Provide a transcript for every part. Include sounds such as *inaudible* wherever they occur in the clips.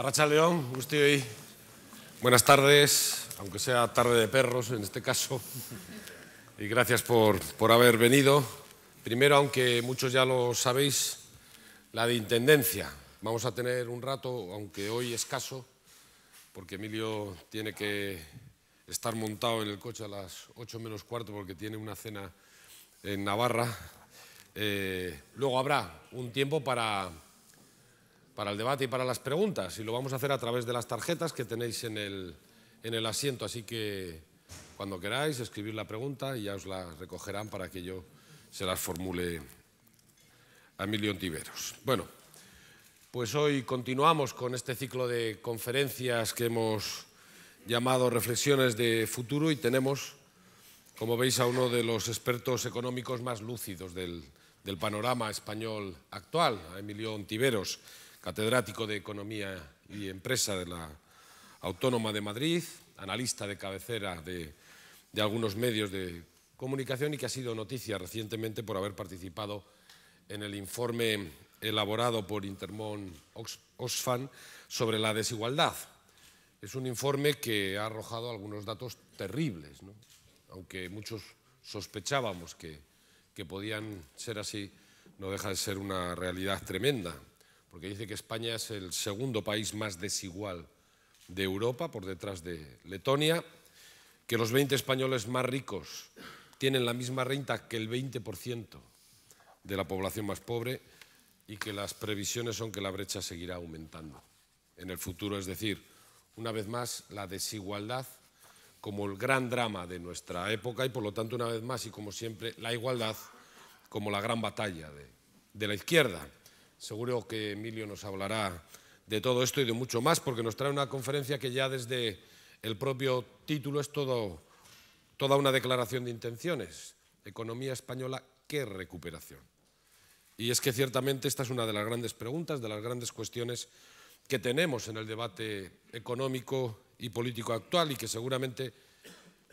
Arracha León, y Buenas tardes, aunque sea tarde de perros en este caso. Y gracias por, por haber venido. Primero, aunque muchos ya lo sabéis, la de Intendencia. Vamos a tener un rato, aunque hoy escaso, porque Emilio tiene que estar montado en el coche a las 8 menos cuarto porque tiene una cena en Navarra. Eh, luego habrá un tiempo para para el debate y para las preguntas y lo vamos a hacer a través de las tarjetas que tenéis en el, asiento, así que cuando queráis escribir la pregunta y ya os la recogerán para que yo se las formule a Emilio Tiveros. Bueno, pues hoy continuamos con este ciclo de conferencias que hemos llamado Reflexiones de Futuro y tenemos, como veis, a uno de los expertos económicos más lúcidos del, del panorama español actual, a Emilio Tiveros catedrático de Economía y Empresa de la Autónoma de Madrid, analista de cabecera de, algunos medios de comunicación y que ha sido noticia recientemente por haber participado en el informe elaborado por Intermón Oxfam sobre la desigualdad. Es un informe que ha arrojado algunos datos terribles, aunque muchos sospechábamos que podían ser así, no deja de ser una realidad tremenda porque dice que España es el segundo país más desigual de Europa, por detrás de Letonia, que los 20 españoles más ricos tienen la misma renta que el 20% de la población más pobre y que las previsiones son que la brecha seguirá aumentando en el futuro. Es decir, una vez más, la desigualdad como el gran drama de nuestra época y, por lo tanto, una vez más y como siempre, la igualdad como la gran batalla de, de la izquierda. Seguro que Emilio nos hablará de todo esto y de mucho más, porque nos trae una conferencia que ya desde el propio título es todo, toda una declaración de intenciones. Economía española, ¿qué recuperación? Y es que ciertamente esta es una de las grandes preguntas, de las grandes cuestiones que tenemos en el debate económico y político actual y que seguramente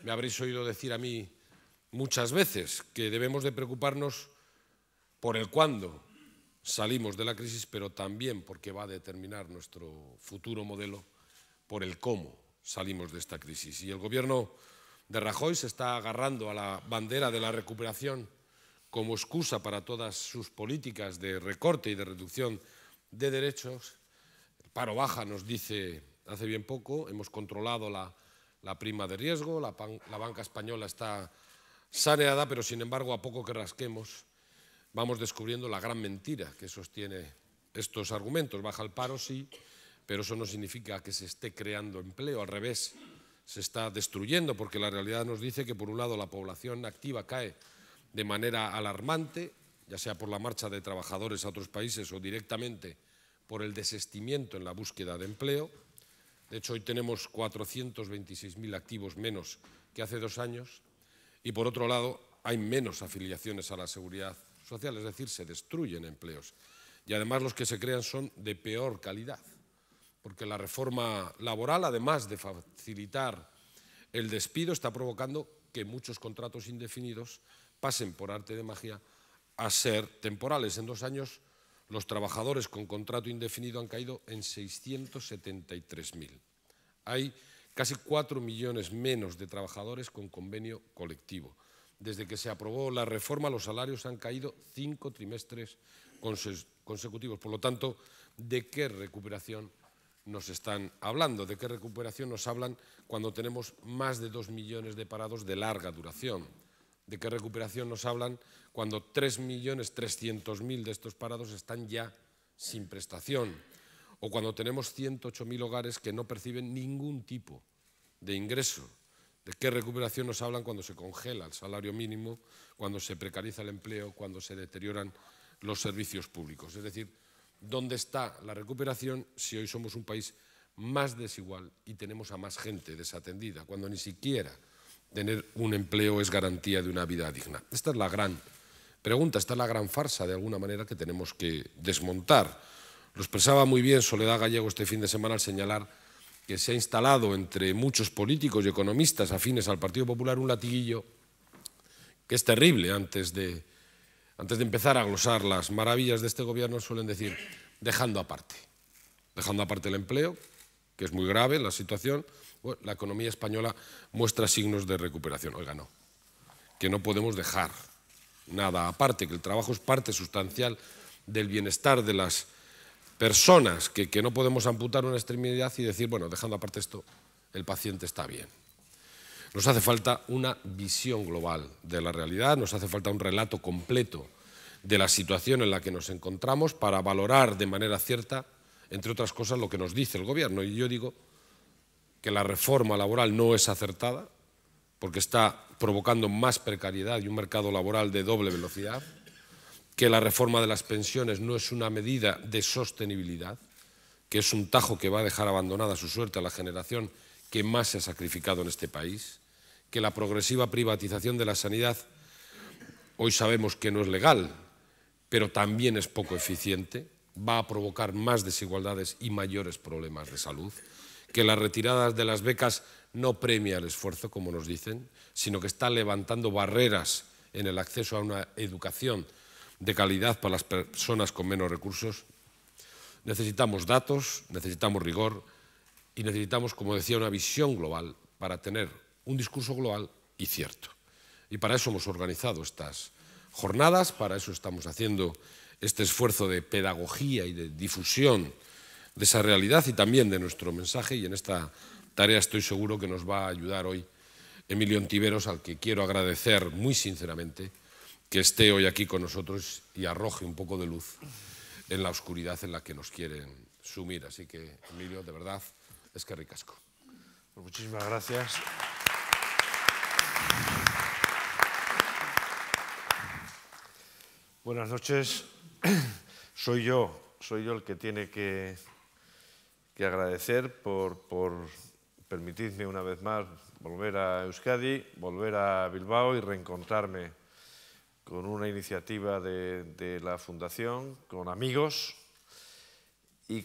me habréis oído decir a mí muchas veces, que debemos de preocuparnos por el cuándo, salimos de la crisis, pero también porque va a determinar nuestro futuro modelo por el cómo salimos de esta crisis. Y el gobierno de Rajoy se está agarrando a la bandera de la recuperación como excusa para todas sus políticas de recorte y de reducción de derechos. El paro baja, nos dice hace bien poco, hemos controlado la, prima de riesgo, la banca española está saneada, pero sin embargo, a poco que rasquemos, vamos descubriendo la gran mentira que sostiene estos argumentos. Baja el paro, sí, pero eso no significa que se esté creando empleo, al revés, se está destruyendo, porque la realidad nos dice que, por un lado, la población activa cae de manera alarmante, ya sea por la marcha de trabajadores a otros países o directamente por el desestimiento en la búsqueda de empleo. De hecho, hoy tenemos 426.000 activos menos que hace dos años y, por otro lado, hay menos afiliaciones a la seguridad social, es decir, se destruyen empleos. Y además los que se crean son de peor calidad, porque la reforma laboral, además de facilitar el despido, está provocando que muchos contratos indefinidos pasen por arte de magia a ser temporales. En dos años los trabajadores con contrato indefinido han caído en 673.000. Hay casi cuatro millones menos de trabajadores con convenio colectivo. Desde que se aprobó la reforma, los salarios han caído cinco trimestres consecutivos. Por lo tanto, ¿de qué recuperación nos están hablando? ¿De qué recuperación nos hablan cuando tenemos más de dos millones de parados de larga duración? ¿De qué recuperación nos hablan cuando tres 3.300.000 de estos parados están ya sin prestación? O cuando tenemos 108.000 hogares que no perciben ningún tipo de ingreso ¿De qué recuperación nos hablan cuando se congela el salario mínimo, cuando se precariza el empleo, cuando se deterioran los servicios públicos? Es decir, ¿dónde está la recuperación si hoy somos un país más desigual y tenemos a más gente desatendida, cuando ni siquiera tener un empleo es garantía de una vida digna? Esta es la gran pregunta, esta es la gran farsa de alguna manera que tenemos que desmontar. Lo expresaba muy bien Soledad Gallego este fin de semana al señalar que se ha instalado entre muchos políticos y economistas afines al Partido Popular un latiguillo que es terrible antes de, antes de empezar a glosar las maravillas de este gobierno, suelen decir, dejando aparte, dejando aparte el empleo, que es muy grave la situación, la economía española muestra signos de recuperación. Oiga, no, que no podemos dejar nada aparte, que el trabajo es parte sustancial del bienestar de las personas que, no podemos amputar una extremidad y decir, bueno, dejando aparte esto, el paciente está bien. Nos hace falta una visión global de la realidad, nos hace falta un relato completo de la situación en la que nos encontramos para valorar de manera cierta, entre otras cosas, lo que nos dice el Gobierno. Y yo digo que la reforma laboral no es acertada porque está provocando más precariedad y un mercado laboral de doble velocidad que la reforma de las pensiones no es una medida de sostenibilidad, que es un tajo que va a dejar abandonada su suerte a la generación que más se ha sacrificado en este país, que la progresiva privatización de la sanidad hoy sabemos que no es legal, pero también es poco eficiente, va a provocar más desigualdades y mayores problemas de salud, que las retiradas de las becas no premia el esfuerzo, como nos dicen, sino que está levantando barreras en el acceso a una educación de calidad para las personas con menos recursos, necesitamos datos, necesitamos rigor y necesitamos, como decía, una visión global para tener un discurso global y cierto. Y para eso hemos organizado estas jornadas, para eso estamos haciendo este esfuerzo de pedagogía y de difusión de esa realidad y también de nuestro mensaje y en esta tarea estoy seguro que nos va a ayudar hoy Emilio Ontiveros, al que quiero agradecer muy sinceramente que esté hoy aquí con nosotros y arroje un poco de luz en la oscuridad en la que nos quieren sumir. Así que, Emilio, de verdad, es que ricasco. Pues muchísimas gracias. Buenas noches. *clears throat* Soy yo, soy yo el que tiene que, que agradecer por, por permitirme una vez más volver a Euskadi, volver a Bilbao y reencontrarme con una iniciativa de, la Fundación, con amigos y,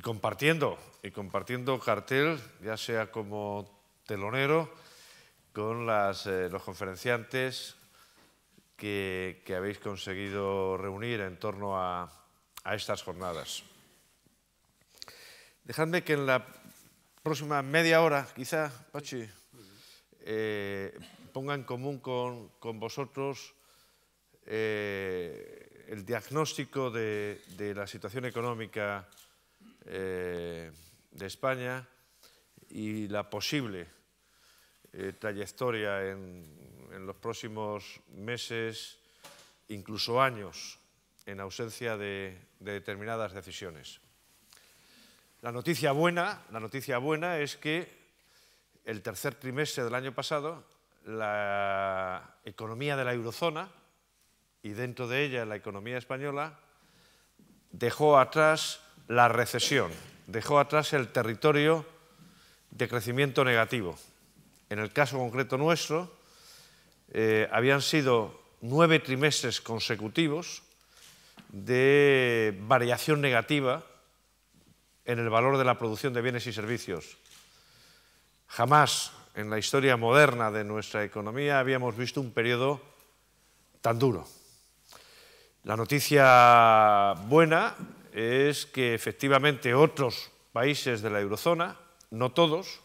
compartiendo, y compartiendo cartel, ya sea como telonero, con eh, los conferenciantes que, habéis conseguido reunir en torno a, estas jornadas. Dejadme que en la próxima media hora, quizá, Pachi, eh, ponga en común con, vosotros eh, el diagnóstico de, la situación económica eh, de España y la posible eh, trayectoria en, los próximos meses, incluso años, en ausencia de, de determinadas decisiones. La noticia buena, la noticia buena es que el tercer trimestre del año pasado la economía de la eurozona y dentro de ella la economía española dejó atrás la recesión, dejó atrás el territorio de crecimiento negativo. En el caso concreto nuestro, eh, habían sido nueve trimestres consecutivos de variación negativa en el valor de la producción de bienes y servicios. Jamás en la historia moderna de nuestra economía habíamos visto un periodo tan duro. La noticia buena es que efectivamente otros países de la eurozona, no todos,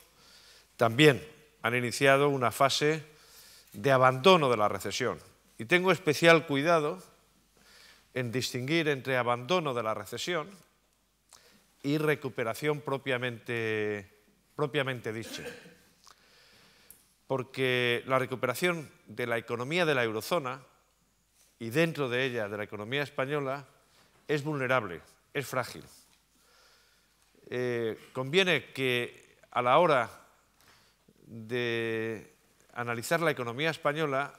también han iniciado una fase de abandono de la recesión. Y tengo especial cuidado en distinguir entre abandono de la recesión y recuperación propiamente, propiamente dicha porque la recuperación de la economía de la eurozona y dentro de ella de la economía española es vulnerable, es frágil. Eh, conviene que a la hora de analizar la economía española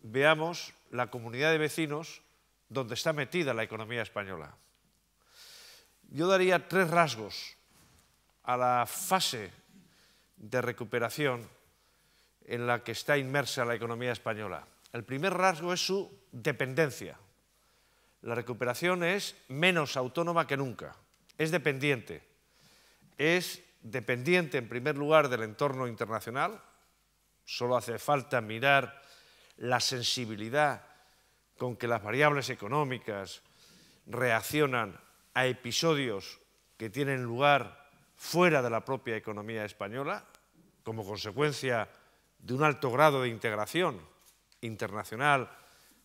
veamos la comunidad de vecinos donde está metida la economía española. Yo daría tres rasgos a la fase de recuperación en la que está inmersa la economía española. El primer rasgo es su dependencia. La recuperación es menos autónoma que nunca, es dependiente. Es dependiente en primer lugar del entorno internacional, solo hace falta mirar la sensibilidad con que las variables económicas reaccionan a episodios que tienen lugar fuera de la propia economía española, como consecuencia de un alto grado de integración internacional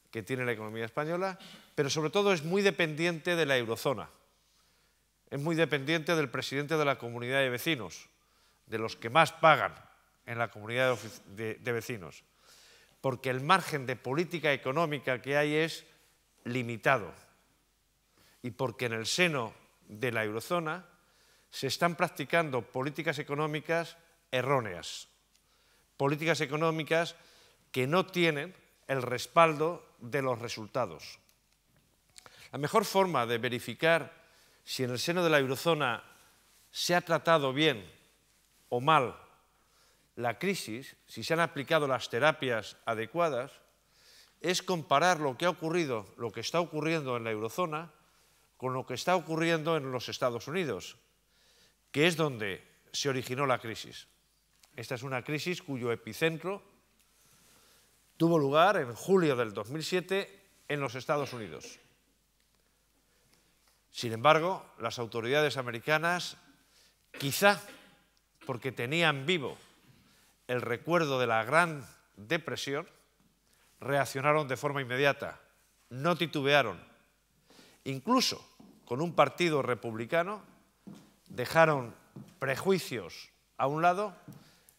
que tiene la economía española, pero sobre todo es muy dependiente de la eurozona, es muy dependiente del presidente de la comunidad de vecinos, de los que más pagan en la comunidad de, vecinos, porque el margen de política económica que hay es limitado y porque en el seno de la eurozona se están practicando políticas económicas erróneas políticas económicas que no tienen el respaldo de los resultados. La mejor forma de verificar si en el seno de la eurozona se ha tratado bien o mal la crisis, si se han aplicado las terapias adecuadas, es comparar lo que ha ocurrido, lo que está ocurriendo en la eurozona, con lo que está ocurriendo en los Estados Unidos, que es donde se originó la crisis. Esta es una crisis cuyo epicentro tuvo lugar en julio del 2007 en los Estados Unidos. Sin embargo, las autoridades americanas, quizá porque tenían vivo el recuerdo de la Gran Depresión, reaccionaron de forma inmediata, no titubearon. Incluso con un partido republicano dejaron prejuicios a un lado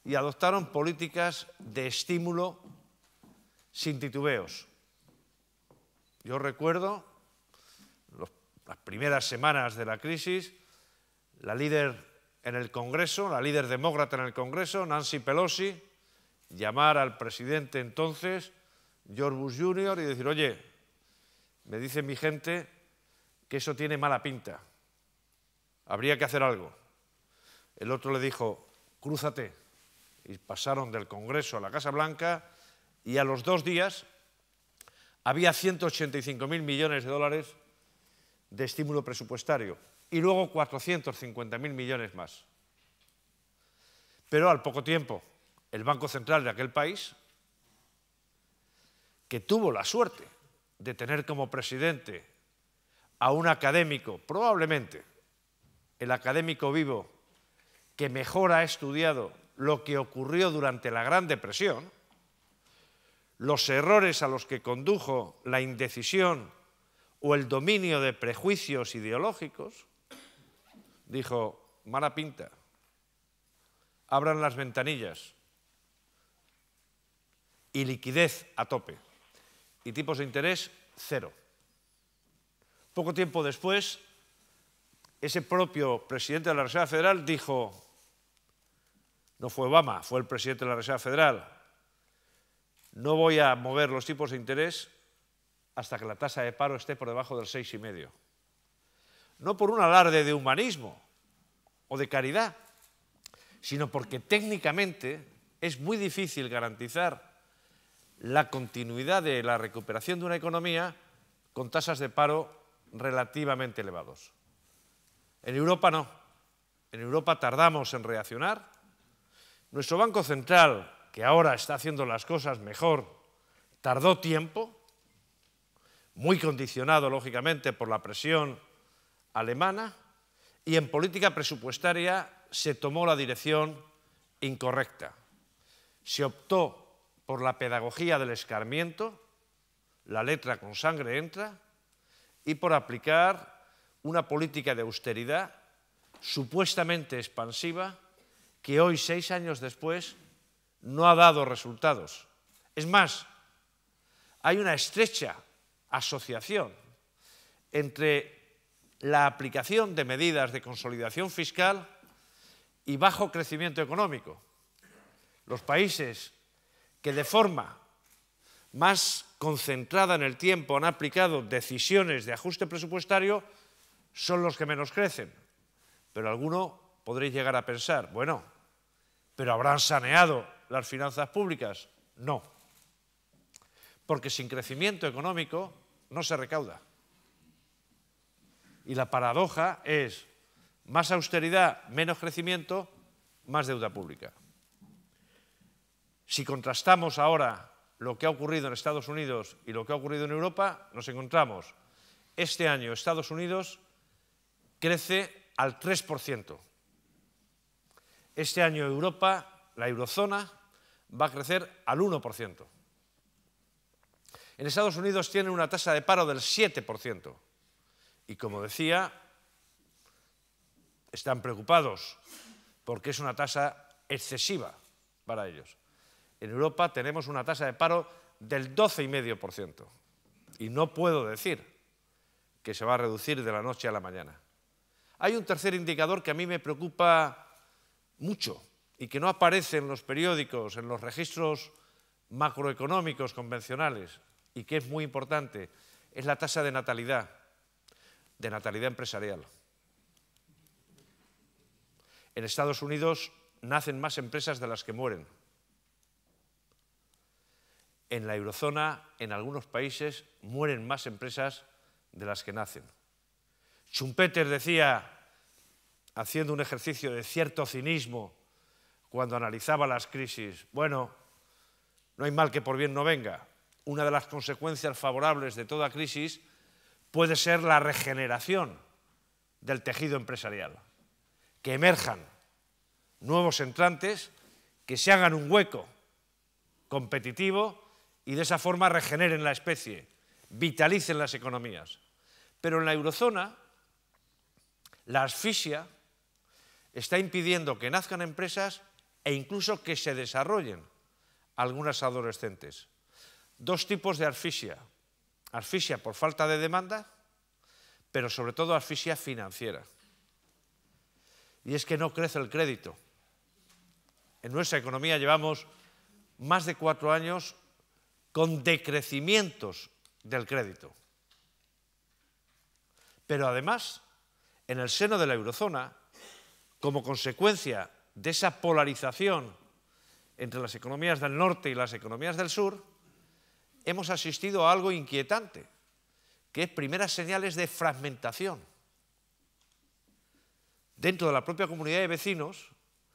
y adoptaron políticas de estímulo sin titubeos. Yo recuerdo las primeras semanas de la crisis, la líder en el Congreso, la líder demócrata en el Congreso, Nancy Pelosi, llamar al presidente entonces, George Bush Jr., y decir, oye, me dice mi gente que eso tiene mala pinta, habría que hacer algo. El otro le dijo, crúzate, y pasaron del Congreso a la Casa Blanca y a los dos días había 185.000 millones de dólares de estímulo presupuestario y luego 450.000 millones más. Pero al poco tiempo, el Banco Central de aquel país, que tuvo la suerte de tener como presidente a un académico, probablemente el académico vivo que mejor ha estudiado lo que ocurrió durante la Gran Depresión, los errores a los que condujo la indecisión o el dominio de prejuicios ideológicos, dijo, mala pinta, abran las ventanillas y liquidez a tope y tipos de interés cero. Poco tiempo después, ese propio presidente de la Reserva Federal dijo, no fue Obama, fue el presidente de la Reserva Federal. No voy a mover los tipos de interés hasta que la tasa de paro esté por debajo del 6,5. No por un alarde de humanismo o de caridad, sino porque técnicamente es muy difícil garantizar la continuidad de la recuperación de una economía con tasas de paro relativamente elevados. En Europa no. En Europa tardamos en reaccionar nuestro Banco Central, que ahora está haciendo las cosas mejor, tardó tiempo, muy condicionado lógicamente por la presión alemana, y en política presupuestaria se tomó la dirección incorrecta. Se optó por la pedagogía del escarmiento, la letra con sangre entra, y por aplicar una política de austeridad supuestamente expansiva, que hoy, seis años después, no ha dado resultados. Es más, hay una estrecha asociación entre la aplicación de medidas de consolidación fiscal y bajo crecimiento económico. Los países que de forma más concentrada en el tiempo han aplicado decisiones de ajuste presupuestario son los que menos crecen, pero alguno Podréis llegar a pensar, bueno, pero ¿habrán saneado las finanzas públicas? No, porque sin crecimiento económico no se recauda. Y la paradoja es más austeridad, menos crecimiento, más deuda pública. Si contrastamos ahora lo que ha ocurrido en Estados Unidos y lo que ha ocurrido en Europa, nos encontramos este año Estados Unidos crece al 3%. Este año Europa, la eurozona, va a crecer al 1%. En Estados Unidos tienen una tasa de paro del 7%. Y como decía, están preocupados porque es una tasa excesiva para ellos. En Europa tenemos una tasa de paro del 12,5%. Y no puedo decir que se va a reducir de la noche a la mañana. Hay un tercer indicador que a mí me preocupa mucho y que no aparece en los periódicos, en los registros macroeconómicos convencionales y que es muy importante, es la tasa de natalidad, de natalidad empresarial. En Estados Unidos nacen más empresas de las que mueren. En la eurozona, en algunos países, mueren más empresas de las que nacen. Schumpeter decía, haciendo un ejercicio de cierto cinismo cuando analizaba las crisis, bueno, no hay mal que por bien no venga. Una de las consecuencias favorables de toda crisis puede ser la regeneración del tejido empresarial, que emerjan nuevos entrantes, que se hagan un hueco competitivo y de esa forma regeneren la especie, vitalicen las economías. Pero en la eurozona, la asfixia está impidiendo que nazcan empresas e incluso que se desarrollen algunas adolescentes. Dos tipos de asfixia. Asfixia por falta de demanda, pero sobre todo asfixia financiera. Y es que no crece el crédito. En nuestra economía llevamos más de cuatro años con decrecimientos del crédito. Pero además, en el seno de la eurozona, como consecuencia de esa polarización entre las economías del norte y las economías del sur, hemos asistido a algo inquietante, que es primeras señales de fragmentación dentro de la propia comunidad de vecinos,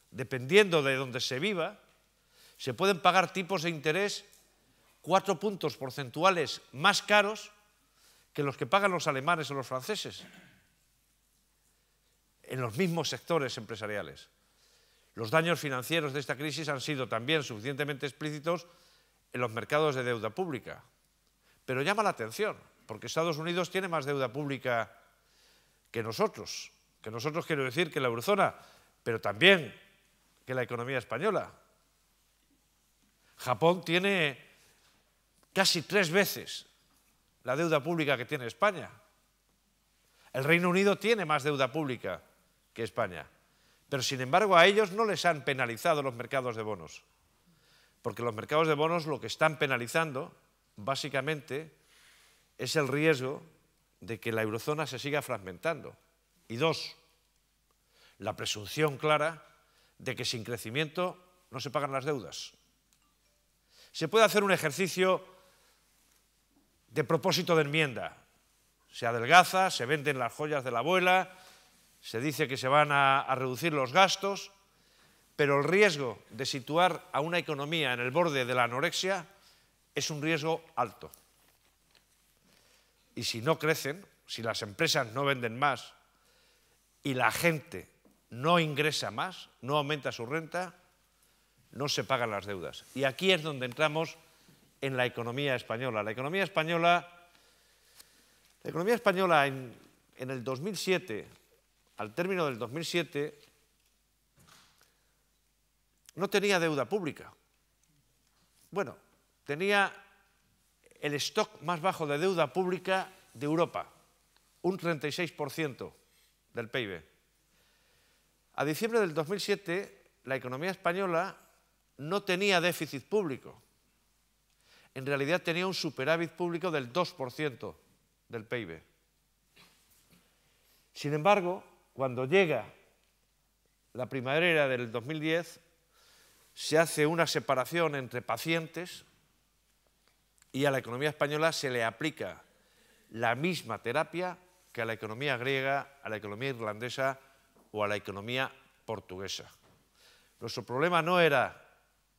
dependiendo de donde se viva, se pueden pagar tipos de interés cuatro puntos porcentuales más caros que los que pagan los alemanes o los franceses en los mismos sectores empresariales. Los daños financieros de esta crisis han sido también suficientemente explícitos en los mercados de deuda pública. Pero llama la atención, porque Estados Unidos tiene más deuda pública que nosotros, que nosotros quiero decir que la eurozona, pero también que la economía española. Japón tiene casi tres veces la deuda pública que tiene España. El Reino Unido tiene más deuda pública que España. Pero sin embargo a ellos no les han penalizado los mercados de bonos. Porque los mercados de bonos lo que están penalizando, básicamente, es el riesgo de que la eurozona se siga fragmentando. Y dos, la presunción clara de que sin crecimiento no se pagan las deudas. Se puede hacer un ejercicio de propósito de enmienda. Se adelgaza, se venden las joyas de la abuela, se dice que se van a, reducir los gastos, pero el riesgo de situar a una economía en el borde de la anorexia es un riesgo alto. Y si no crecen, si las empresas no venden más y la gente no ingresa más, no aumenta su renta, no se pagan las deudas. Y aquí es donde entramos en la economía española. La economía española, la economía española en el 2007 al término del 2007, no tenía deuda pública. Bueno, tenía el stock más bajo de deuda pública de Europa, un 36% del PIB. A diciembre del 2007, la economía española no tenía déficit público. En realidad tenía un superávit público del 2% del PIB. Sin embargo, cuando llega la primavera del 2010, se hace una separación entre pacientes y a la economía española se le aplica la misma terapia que a la economía griega, a la economía irlandesa o a la economía portuguesa. Nuestro problema no era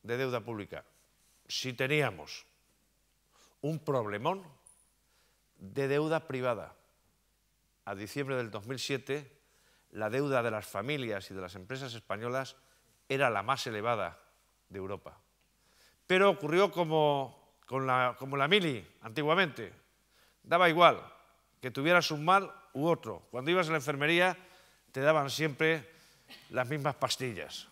de deuda pública, si teníamos un problemón de deuda privada. A diciembre del 2007 la deuda de las familias y de las empresas españolas era la más elevada de Europa. Pero ocurrió como, la, la mili antiguamente. Daba igual que tuvieras un mal u otro. Cuando ibas a la enfermería te daban siempre las mismas pastillas.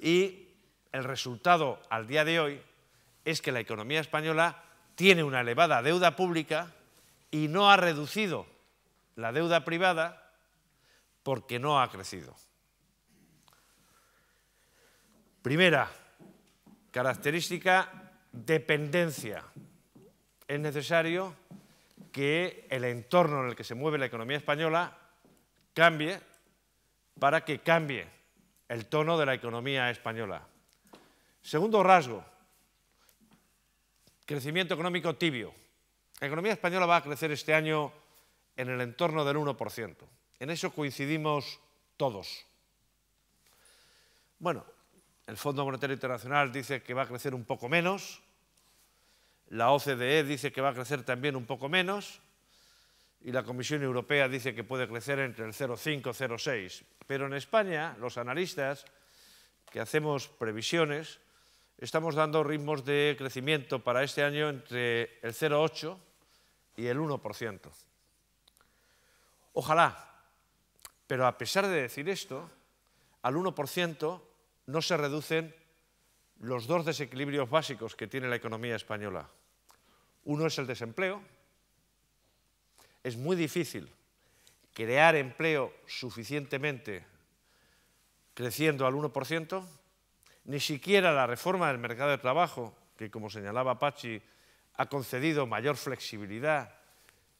Y el resultado al día de hoy es que la economía española tiene una elevada deuda pública y no ha reducido la deuda privada porque no ha crecido. Primera característica, dependencia. Es necesario que el entorno en el que se mueve la economía española cambie para que cambie el tono de la economía española. Segundo rasgo, crecimiento económico tibio. La economía española va a crecer este año en el entorno del 1%. En eso coincidimos todos. Bueno, el Fondo Monetario Internacional dice que va a crecer un poco menos, la OCDE dice que va a crecer también un poco menos y la Comisión Europea dice que puede crecer entre el 0,5 y 0,6. Pero en España, los analistas que hacemos previsiones, estamos dando ritmos de crecimiento para este año entre el 0,8 y el 1%. Ojalá pero a pesar de decir esto, al 1% no se reducen los dos desequilibrios básicos que tiene la economía española. Uno es el desempleo. Es muy difícil crear empleo suficientemente creciendo al 1%. Ni siquiera la reforma del mercado de trabajo, que como señalaba Pachi, ha concedido mayor flexibilidad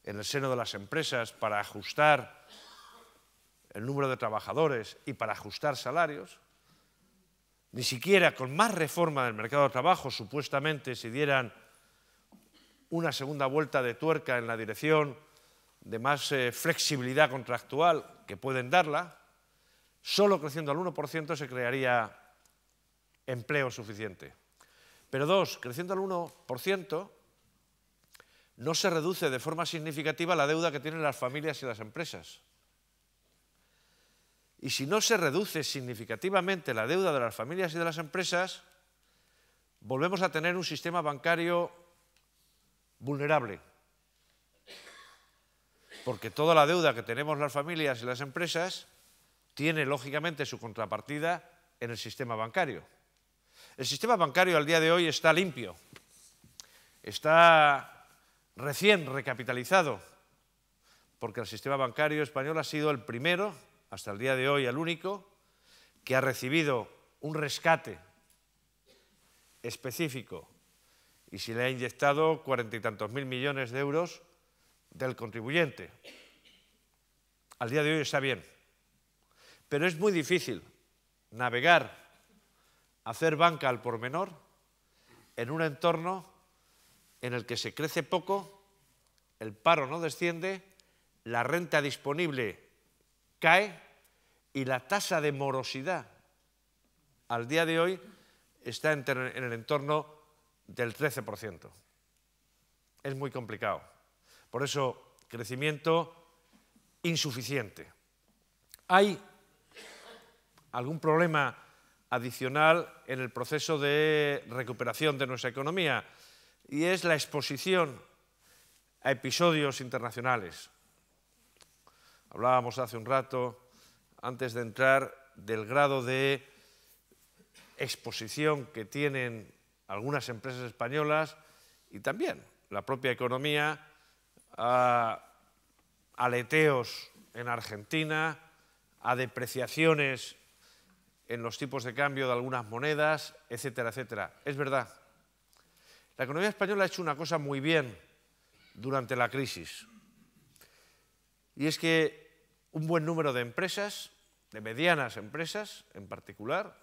en el seno de las empresas para ajustar el número de trabajadores y para ajustar salarios. Ni siquiera con más reforma del mercado de trabajo, supuestamente, si dieran una segunda vuelta de tuerca en la dirección de más eh, flexibilidad contractual que pueden darla, solo creciendo al 1% se crearía empleo suficiente. Pero dos, creciendo al 1%, no se reduce de forma significativa la deuda que tienen las familias y las empresas. Y si no se reduce significativamente la deuda de las familias y de las empresas, volvemos a tener un sistema bancario vulnerable. Porque toda la deuda que tenemos las familias y las empresas tiene lógicamente su contrapartida en el sistema bancario. El sistema bancario al día de hoy está limpio, está recién recapitalizado, porque el sistema bancario español ha sido el primero hasta el día de hoy el único que ha recibido un rescate específico y se le ha inyectado cuarenta y tantos mil millones de euros del contribuyente. Al día de hoy está bien, pero es muy difícil navegar, hacer banca al por menor en un entorno en el que se crece poco, el paro no desciende, la renta disponible cae y la tasa de morosidad al día de hoy está en, el entorno del 13%. Es muy complicado. Por eso, crecimiento insuficiente. Hay algún problema adicional en el proceso de recuperación de nuestra economía y es la exposición a episodios internacionales. Hablábamos hace un rato antes de entrar, del grado de exposición que tienen algunas empresas españolas y también la propia economía a aleteos en Argentina, a depreciaciones en los tipos de cambio de algunas monedas, etcétera, etcétera. Es verdad. La economía española ha hecho una cosa muy bien durante la crisis. Y es que un buen número de empresas de medianas empresas en particular,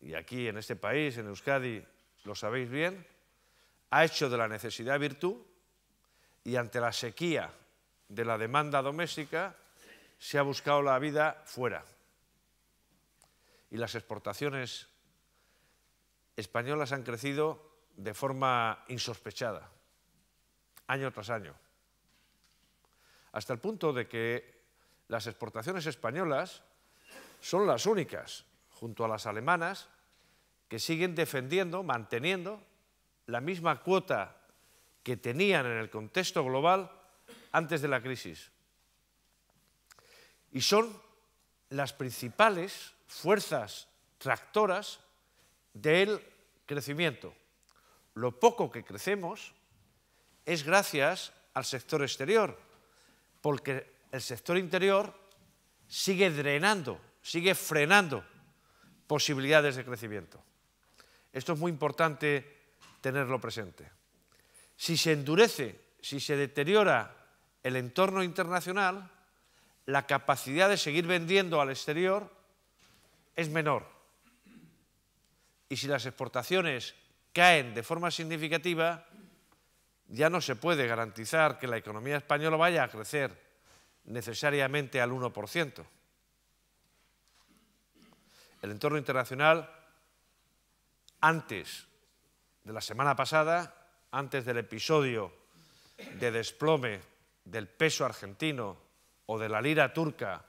y aquí en este país, en Euskadi, lo sabéis bien, ha hecho de la necesidad virtud y ante la sequía de la demanda doméstica se ha buscado la vida fuera. Y las exportaciones españolas han crecido de forma insospechada, año tras año, hasta el punto de que las exportaciones españolas son las únicas, junto a las alemanas, que siguen defendiendo, manteniendo la misma cuota que tenían en el contexto global antes de la crisis. Y son las principales fuerzas tractoras del crecimiento. Lo poco que crecemos es gracias al sector exterior, porque el sector interior sigue drenando, sigue frenando posibilidades de crecimiento. Esto es muy importante tenerlo presente. Si se endurece, si se deteriora el entorno internacional, la capacidad de seguir vendiendo al exterior es menor. Y si las exportaciones caen de forma significativa, ya no se puede garantizar que la economía española vaya a crecer necesariamente al 1%. El entorno internacional, antes de la semana pasada, antes del episodio de desplome del peso argentino o de la lira turca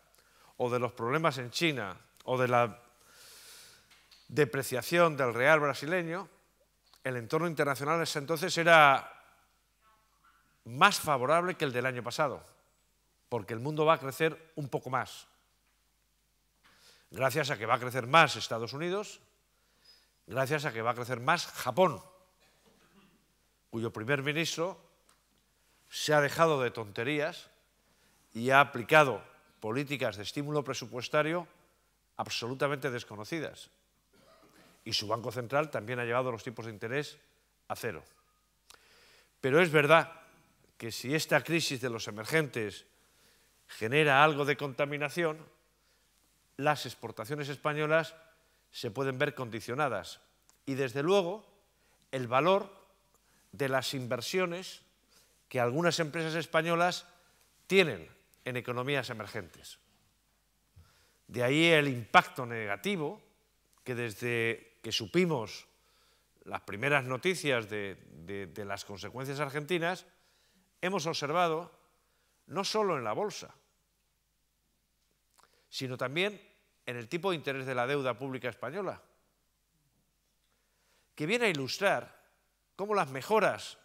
o de los problemas en China o de la depreciación del real brasileño, el entorno internacional en ese entonces era más favorable que el del año pasado porque el mundo va a crecer un poco más. Gracias a que va a crecer más Estados Unidos, gracias a que va a crecer más Japón, cuyo primer ministro se ha dejado de tonterías y ha aplicado políticas de estímulo presupuestario absolutamente desconocidas. Y su Banco Central también ha llevado los tipos de interés a cero. Pero es verdad que si esta crisis de los emergentes genera algo de contaminación, las exportaciones españolas se pueden ver condicionadas. Y desde luego, el valor de las inversiones que algunas empresas españolas tienen en economías emergentes. De ahí el impacto negativo que desde que supimos las primeras noticias de, las consecuencias argentinas, hemos observado no solo en la bolsa, sino también en el tipo de interés de la deuda pública española, que viene a ilustrar cómo las mejoras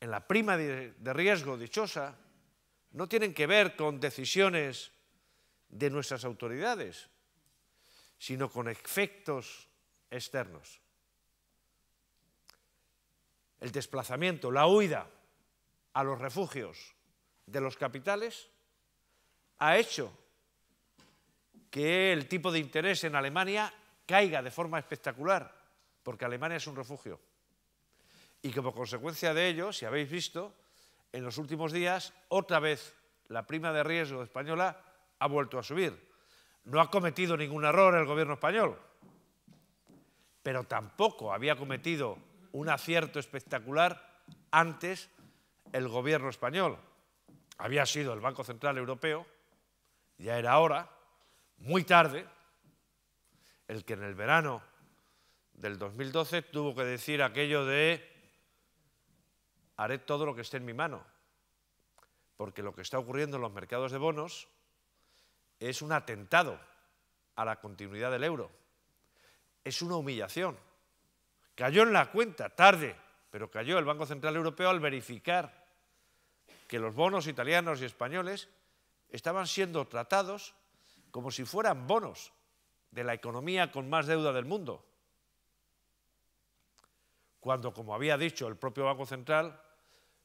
en la prima de riesgo dichosa no tienen que ver con decisiones de nuestras autoridades, sino con efectos externos. El desplazamiento, la huida a los refugios de los capitales ha hecho que el tipo de interés en Alemania caiga de forma espectacular, porque Alemania es un refugio. Y como consecuencia de ello, si habéis visto, en los últimos días, otra vez la prima de riesgo española ha vuelto a subir. No ha cometido ningún error el gobierno español, pero tampoco había cometido un acierto espectacular antes el gobierno español. Había sido el Banco Central Europeo, ya era ahora, muy tarde, el que en el verano del 2012 tuvo que decir aquello de haré todo lo que esté en mi mano, porque lo que está ocurriendo en los mercados de bonos es un atentado a la continuidad del euro, es una humillación. Cayó en la cuenta, tarde, pero cayó el Banco Central Europeo al verificar que los bonos italianos y españoles estaban siendo tratados como si fueran bonos de la economía con más deuda del mundo. Cuando, como había dicho el propio Banco Central,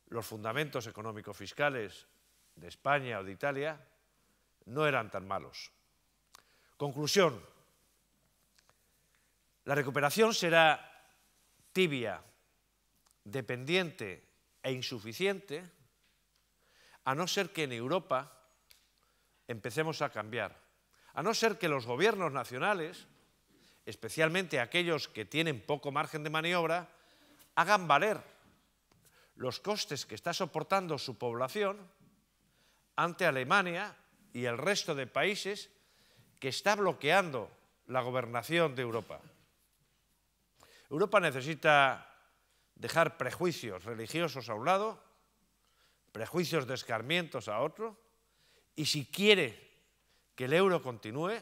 los fundamentos económicos fiscales de España o de Italia no eran tan malos. Conclusión. La recuperación será tibia, dependiente e insuficiente, a no ser que en Europa empecemos a cambiar a no ser que los gobiernos nacionales, especialmente aquellos que tienen poco margen de maniobra, hagan valer los costes que está soportando su población ante Alemania y el resto de países que está bloqueando la gobernación de Europa. Europa necesita dejar prejuicios religiosos a un lado, prejuicios de escarmientos a otro, y si quiere que el euro continúe,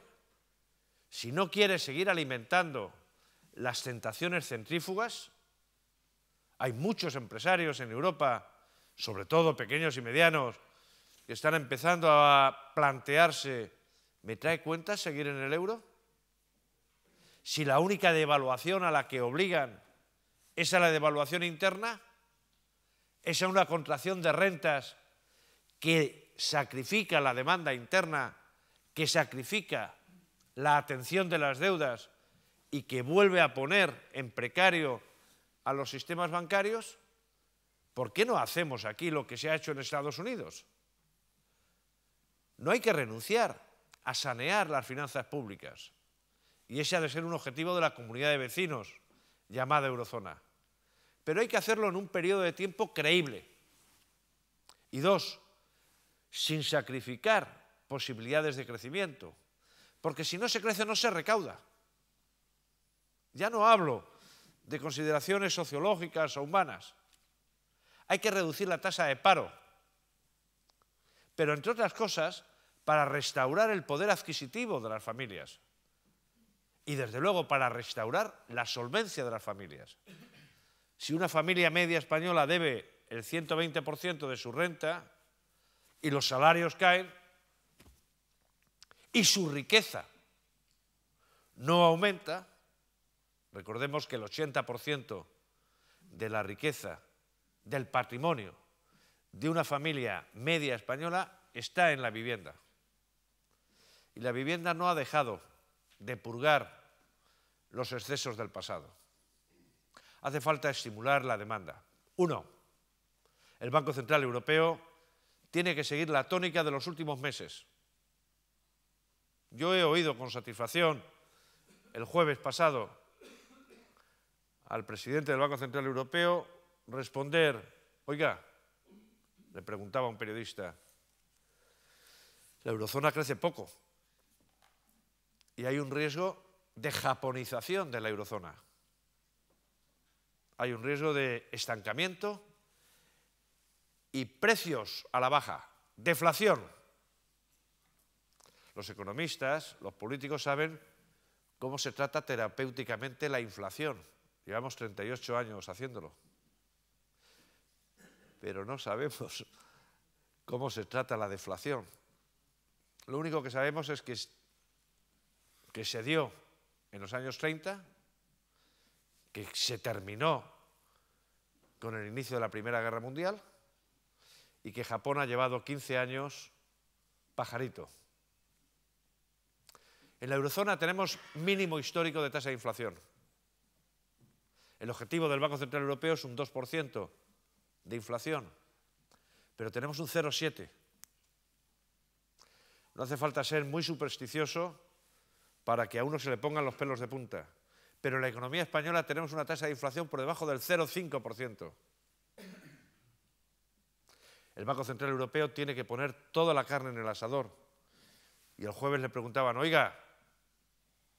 si no quiere seguir alimentando las tentaciones centrífugas, hay muchos empresarios en Europa, sobre todo pequeños y medianos, que están empezando a plantearse, ¿me trae cuenta seguir en el euro? Si la única devaluación a la que obligan es a la devaluación interna, es a una contracción de rentas que sacrifica la demanda interna que sacrifica la atención de las deudas y que vuelve a poner en precario a los sistemas bancarios, ¿por qué no hacemos aquí lo que se ha hecho en Estados Unidos? No hay que renunciar a sanear las finanzas públicas. Y ese ha de ser un objetivo de la comunidad de vecinos, llamada eurozona. Pero hay que hacerlo en un periodo de tiempo creíble. Y dos, sin sacrificar posibilidades de crecimiento. Porque si no se crece, no se recauda. Ya no hablo de consideraciones sociológicas o humanas. Hay que reducir la tasa de paro. Pero, entre otras cosas, para restaurar el poder adquisitivo de las familias. Y, desde luego, para restaurar la solvencia de las familias. Si una familia media española debe el 120% de su renta y los salarios caen, y su riqueza no aumenta, recordemos que el 80% de la riqueza, del patrimonio de una familia media española está en la vivienda. Y la vivienda no ha dejado de purgar los excesos del pasado. Hace falta estimular la demanda. Uno, el Banco Central Europeo tiene que seguir la tónica de los últimos meses yo he oído con satisfacción el jueves pasado al presidente del Banco Central Europeo responder, oiga, le preguntaba un periodista, la eurozona crece poco y hay un riesgo de japonización de la eurozona. Hay un riesgo de estancamiento y precios a la baja, deflación los economistas, los políticos saben cómo se trata terapéuticamente la inflación. Llevamos 38 años haciéndolo. Pero no sabemos cómo se trata la deflación. Lo único que sabemos es que, se dio en los años 30, que se terminó con el inicio de la Primera Guerra Mundial y que Japón ha llevado 15 años pajarito. En la eurozona tenemos mínimo histórico de tasa de inflación. El objetivo del Banco Central Europeo es un 2% de inflación, pero tenemos un 0,7%. No hace falta ser muy supersticioso para que a uno se le pongan los pelos de punta, pero en la economía española tenemos una tasa de inflación por debajo del 0,5%. El Banco Central Europeo tiene que poner toda la carne en el asador. Y el jueves le preguntaban, oiga,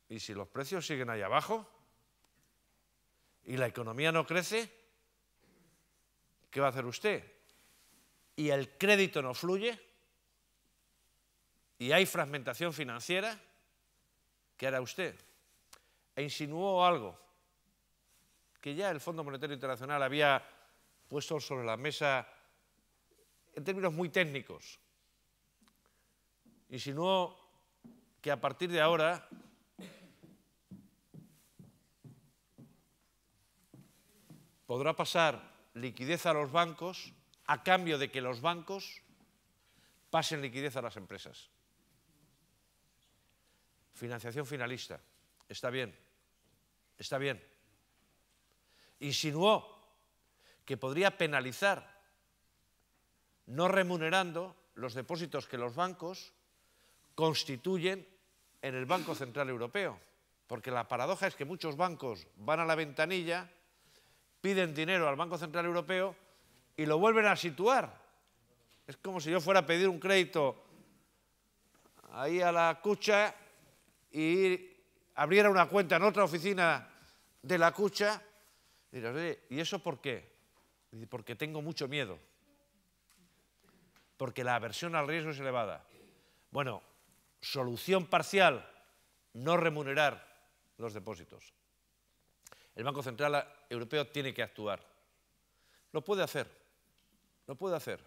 ¿Y si los precios siguen ahí abajo? ¿Y la economía no crece? ¿Qué va a hacer usted? ¿Y el crédito no fluye? ¿Y hay fragmentación financiera? ¿Qué hará usted? E insinuó algo que ya el Fondo Monetario Internacional había puesto sobre la mesa en términos muy técnicos. Insinuó que a partir de ahora podrá pasar liquidez a los bancos a cambio de que los bancos pasen liquidez a las empresas. Financiación finalista. Está bien. Está bien. Insinuó que podría penalizar no remunerando los depósitos que los bancos constituyen en el Banco Central Europeo. Porque la paradoja es que muchos bancos van a la ventanilla piden dinero al Banco Central Europeo y lo vuelven a situar. Es como si yo fuera a pedir un crédito ahí a la cucha y abriera una cuenta en otra oficina de la cucha. Y ¿y eso por qué? porque tengo mucho miedo. Porque la aversión al riesgo es elevada. Bueno, solución parcial, no remunerar los depósitos el Banco Central Europeo tiene que actuar. Lo puede hacer, lo puede hacer.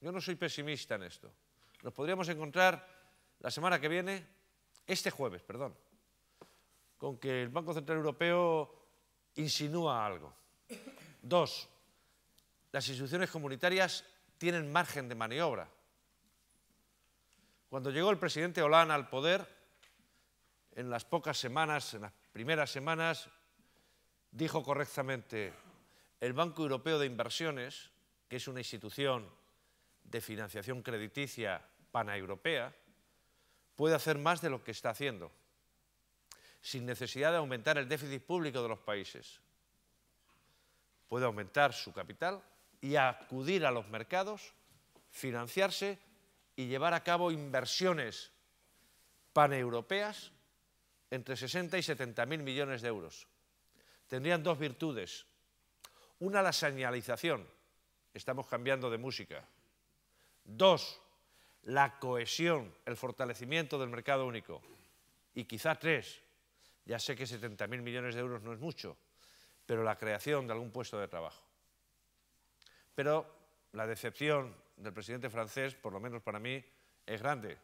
Yo no soy pesimista en esto. Nos podríamos encontrar la semana que viene, este jueves, perdón, con que el Banco Central Europeo insinúa algo. Dos, las instituciones comunitarias tienen margen de maniobra. Cuando llegó el presidente Hollande al poder, en las pocas semanas, en las primeras semanas, dijo correctamente, el Banco Europeo de Inversiones, que es una institución de financiación crediticia paneuropea, puede hacer más de lo que está haciendo, sin necesidad de aumentar el déficit público de los países. Puede aumentar su capital y acudir a los mercados, financiarse y llevar a cabo inversiones paneuropeas entre 60 y 70 mil millones de euros tendrían dos virtudes. Una, la señalización. Estamos cambiando de música. Dos, la cohesión, el fortalecimiento del mercado único. Y quizá tres, ya sé que 70.000 millones de euros no es mucho, pero la creación de algún puesto de trabajo. Pero la decepción del presidente francés, por lo menos para mí, es grande.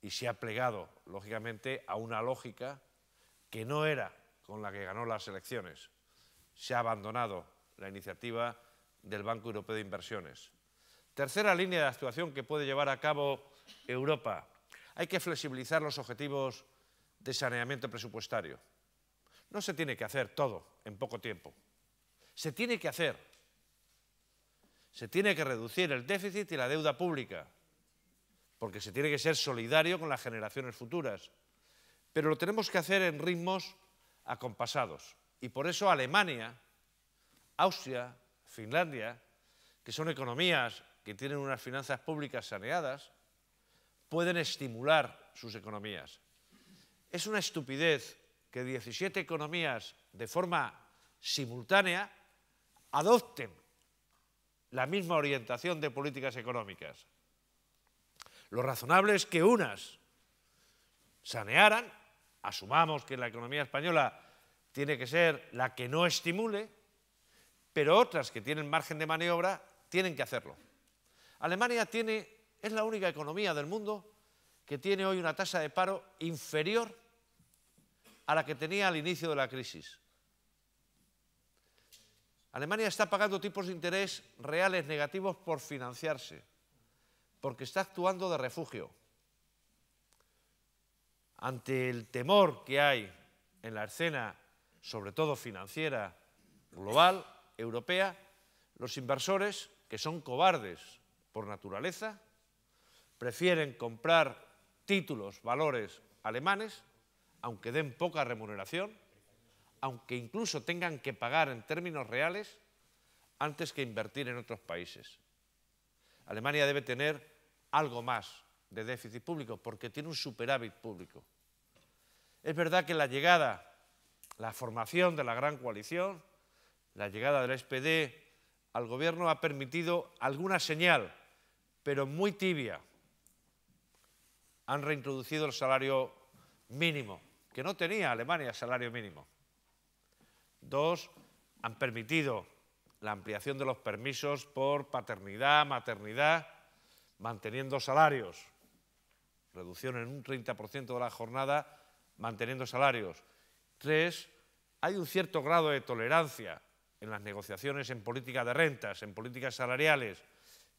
Y se ha plegado, lógicamente, a una lógica que no era con la que ganó las elecciones. Se ha abandonado la iniciativa del Banco Europeo de Inversiones. Tercera línea de actuación que puede llevar a cabo Europa. Hay que flexibilizar los objetivos de saneamiento presupuestario. No se tiene que hacer todo en poco tiempo. Se tiene que hacer. Se tiene que reducir el déficit y la deuda pública, porque se tiene que ser solidario con las generaciones futuras pero lo tenemos que hacer en ritmos acompasados. Y por eso Alemania, Austria, Finlandia, que son economías que tienen unas finanzas públicas saneadas, pueden estimular sus economías. Es una estupidez que 17 economías de forma simultánea adopten la misma orientación de políticas económicas. Lo razonable es que unas sanearan asumamos que la economía española tiene que ser la que no estimule, pero otras que tienen margen de maniobra tienen que hacerlo. Alemania tiene, es la única economía del mundo que tiene hoy una tasa de paro inferior a la que tenía al inicio de la crisis. Alemania está pagando tipos de interés reales negativos por financiarse, porque está actuando de refugio ante el temor que hay en la escena, sobre todo financiera, global, europea, los inversores, que son cobardes por naturaleza, prefieren comprar títulos, valores alemanes, aunque den poca remuneración, aunque incluso tengan que pagar en términos reales, antes que invertir en otros países. Alemania debe tener algo más de déficit público porque tiene un superávit público. Es verdad que la llegada, la formación de la gran coalición, la llegada del SPD al gobierno ha permitido alguna señal, pero muy tibia. Han reintroducido el salario mínimo, que no tenía Alemania salario mínimo. Dos, han permitido la ampliación de los permisos por paternidad, maternidad, manteniendo salarios, reducción en un 30% de la jornada manteniendo salarios. Tres, hay un cierto grado de tolerancia en las negociaciones en política de rentas, en políticas salariales,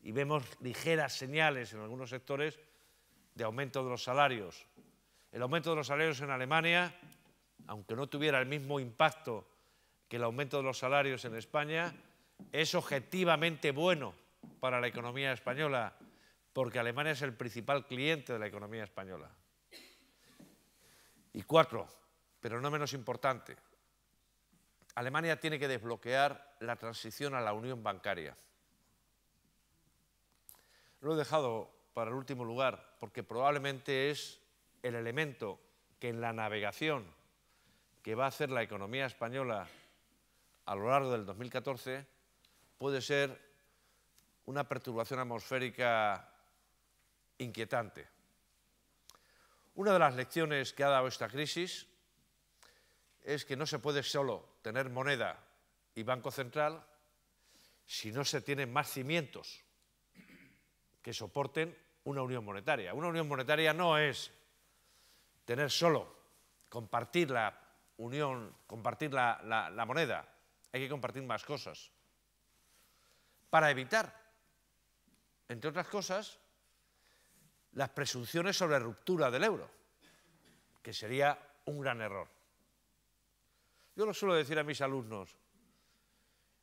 y vemos ligeras señales en algunos sectores de aumento de los salarios. El aumento de los salarios en Alemania, aunque no tuviera el mismo impacto que el aumento de los salarios en España, es objetivamente bueno para la economía española, porque Alemania es el principal cliente de la economía española. Y cuatro, pero no menos importante, Alemania tiene que desbloquear la transición a la unión bancaria. Lo he dejado para el último lugar porque probablemente es el elemento que en la navegación que va a hacer la economía española a lo largo del 2014 puede ser una perturbación atmosférica inquietante. Una de las lecciones que ha dado esta crisis es que no se puede solo tener moneda y Banco Central si no se tienen más cimientos que soporten una unión monetaria. Una unión monetaria no es tener solo, compartir la unión, compartir la, moneda. Hay que compartir más cosas. Para evitar, entre otras cosas, las presunciones sobre ruptura del euro, que sería un gran error. Yo lo suelo decir a mis alumnos,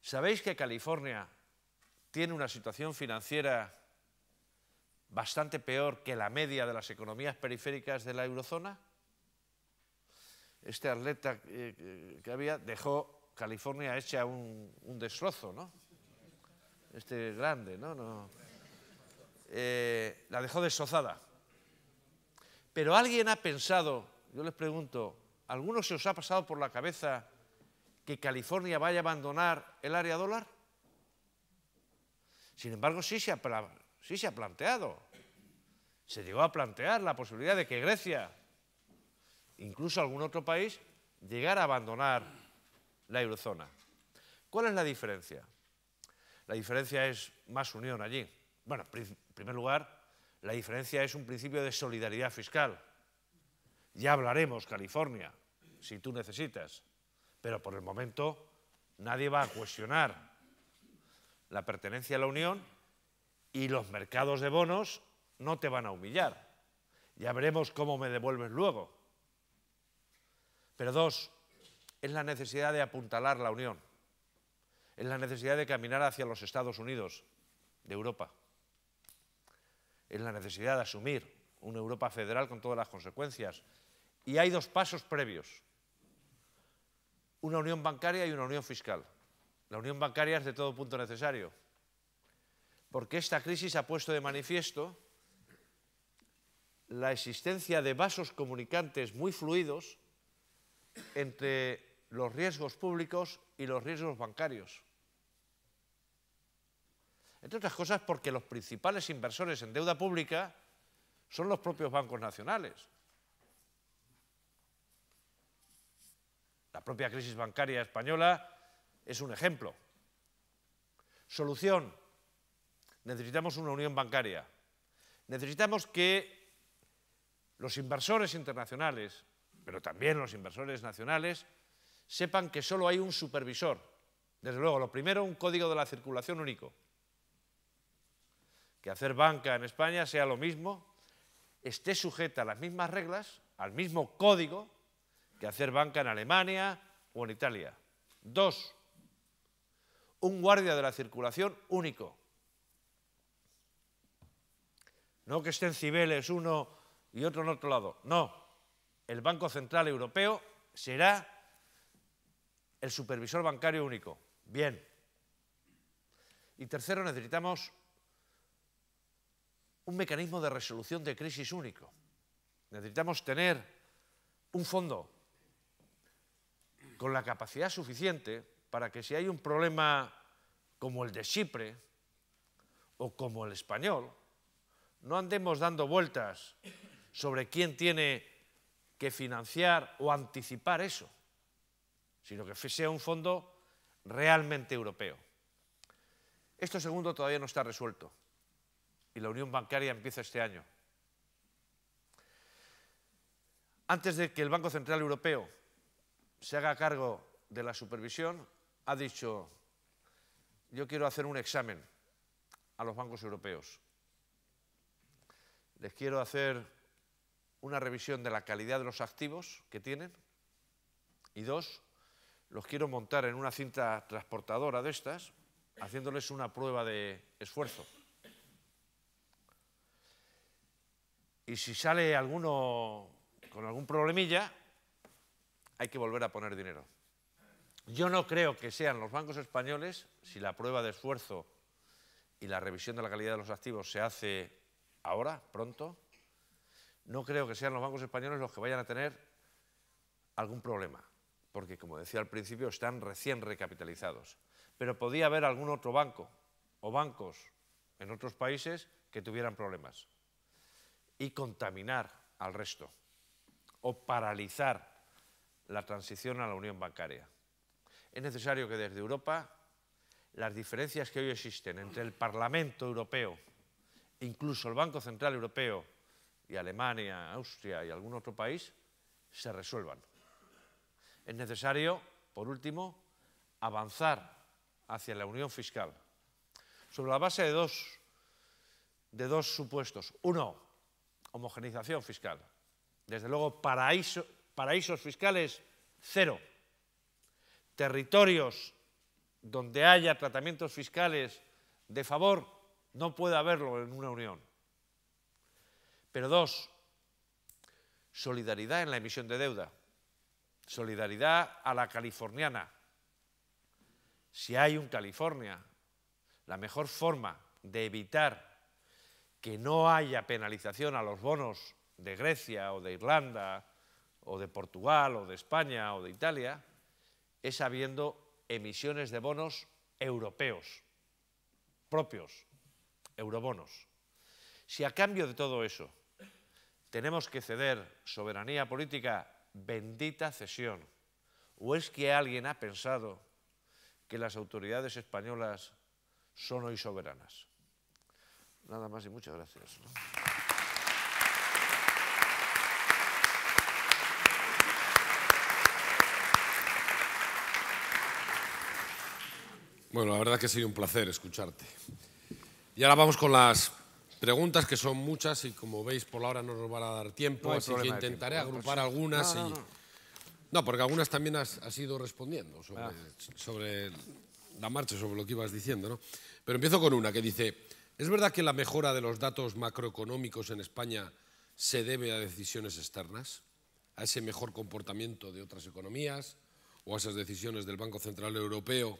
¿sabéis que California tiene una situación financiera bastante peor que la media de las economías periféricas de la eurozona? Este atleta eh, eh, que había dejó California hecha un, un destrozo, ¿no? Este grande, ¿no? no eh, la dejó deshozada. Pero alguien ha pensado, yo les pregunto, ¿alguno se os ha pasado por la cabeza que California vaya a abandonar el área dólar? Sin embargo, sí se ha, sí se ha planteado. Se llegó a plantear la posibilidad de que Grecia, incluso algún otro país, llegara a abandonar la eurozona. ¿Cuál es la diferencia? La diferencia es más unión allí. Bueno, en primer lugar, la diferencia es un principio de solidaridad fiscal. Ya hablaremos, California, si tú necesitas, pero por el momento nadie va a cuestionar la pertenencia a la Unión y los mercados de bonos no te van a humillar. Ya veremos cómo me devuelves luego. Pero dos, es la necesidad de apuntalar la Unión. Es la necesidad de caminar hacia los Estados Unidos de Europa es la necesidad de asumir una Europa federal con todas las consecuencias. Y hay dos pasos previos. Una unión bancaria y una unión fiscal. La unión bancaria es de todo punto necesario, porque esta crisis ha puesto de manifiesto la existencia de vasos comunicantes muy fluidos entre los riesgos públicos y los riesgos bancarios. Entre otras cosas porque los principales inversores en deuda pública son los propios bancos nacionales. La propia crisis bancaria española es un ejemplo. Solución. Necesitamos una unión bancaria. Necesitamos que los inversores internacionales, pero también los inversores nacionales, sepan que solo hay un supervisor. Desde luego, lo primero, un código de la circulación único que hacer banca en España sea lo mismo, esté sujeta a las mismas reglas, al mismo código que hacer banca en Alemania o en Italia. Dos, un guardia de la circulación único. No que estén cibeles uno y otro en otro lado. No, el Banco Central Europeo será el supervisor bancario único. Bien. Y tercero, necesitamos un mecanismo de resolución de crisis único. Necesitamos tener un fondo con la capacidad suficiente para que si hay un problema como el de Chipre o como el español, no andemos dando vueltas sobre quién tiene que financiar o anticipar eso, sino que sea un fondo realmente europeo. Esto segundo todavía no está resuelto y la unión bancaria empieza este año. Antes de que el Banco Central Europeo se haga cargo de la supervisión, ha dicho, yo quiero hacer un examen a los bancos europeos. Les quiero hacer una revisión de la calidad de los activos que tienen y dos, los quiero montar en una cinta transportadora de estas, haciéndoles una prueba de esfuerzo. Y si sale alguno con algún problemilla, hay que volver a poner dinero. Yo no creo que sean los bancos españoles, si la prueba de esfuerzo y la revisión de la calidad de los activos se hace ahora, pronto, no creo que sean los bancos españoles los que vayan a tener algún problema, porque como decía al principio, están recién recapitalizados. Pero podía haber algún otro banco o bancos en otros países que tuvieran problemas y contaminar al resto o paralizar la transición a la unión bancaria. Es necesario que desde Europa las diferencias que hoy existen entre el Parlamento Europeo, incluso el Banco Central Europeo y Alemania, Austria y algún otro país, se resuelvan. Es necesario, por último, avanzar hacia la unión fiscal sobre la base de dos, de dos supuestos. Uno, Homogeneización fiscal. Desde luego, paraísos fiscales cero. Territorios donde haya tratamientos fiscales de favor, no puede haberlo en una unión. Pero dos, solidaridad en la emisión de deuda. Solidaridad a la californiana. Si hay un California, la mejor forma de evitar que no haya penalización a los bonos de Grecia o de Irlanda o de Portugal o de España o de Italia es habiendo emisiones de bonos europeos, propios, eurobonos. Si a cambio de todo eso tenemos que ceder soberanía política, bendita cesión, o es que alguien ha pensado que las autoridades españolas son hoy soberanas. Nada más y muchas gracias. Bueno, la verdad que ha sido un placer escucharte. Y ahora vamos con las preguntas, que son muchas y como veis por la hora no nos van a dar tiempo, así que intentaré agrupar pues algunas no, porque algunas también has, ido respondiendo sobre, ah. sobre la marcha, sobre lo que ibas diciendo, Pero empiezo con una que dice... Es verdad que la mejora de los datos macroeconómicos en España se debe a decisiones externas, a ese mejor comportamiento de otras economías o a esas decisiones del Banco Central Europeo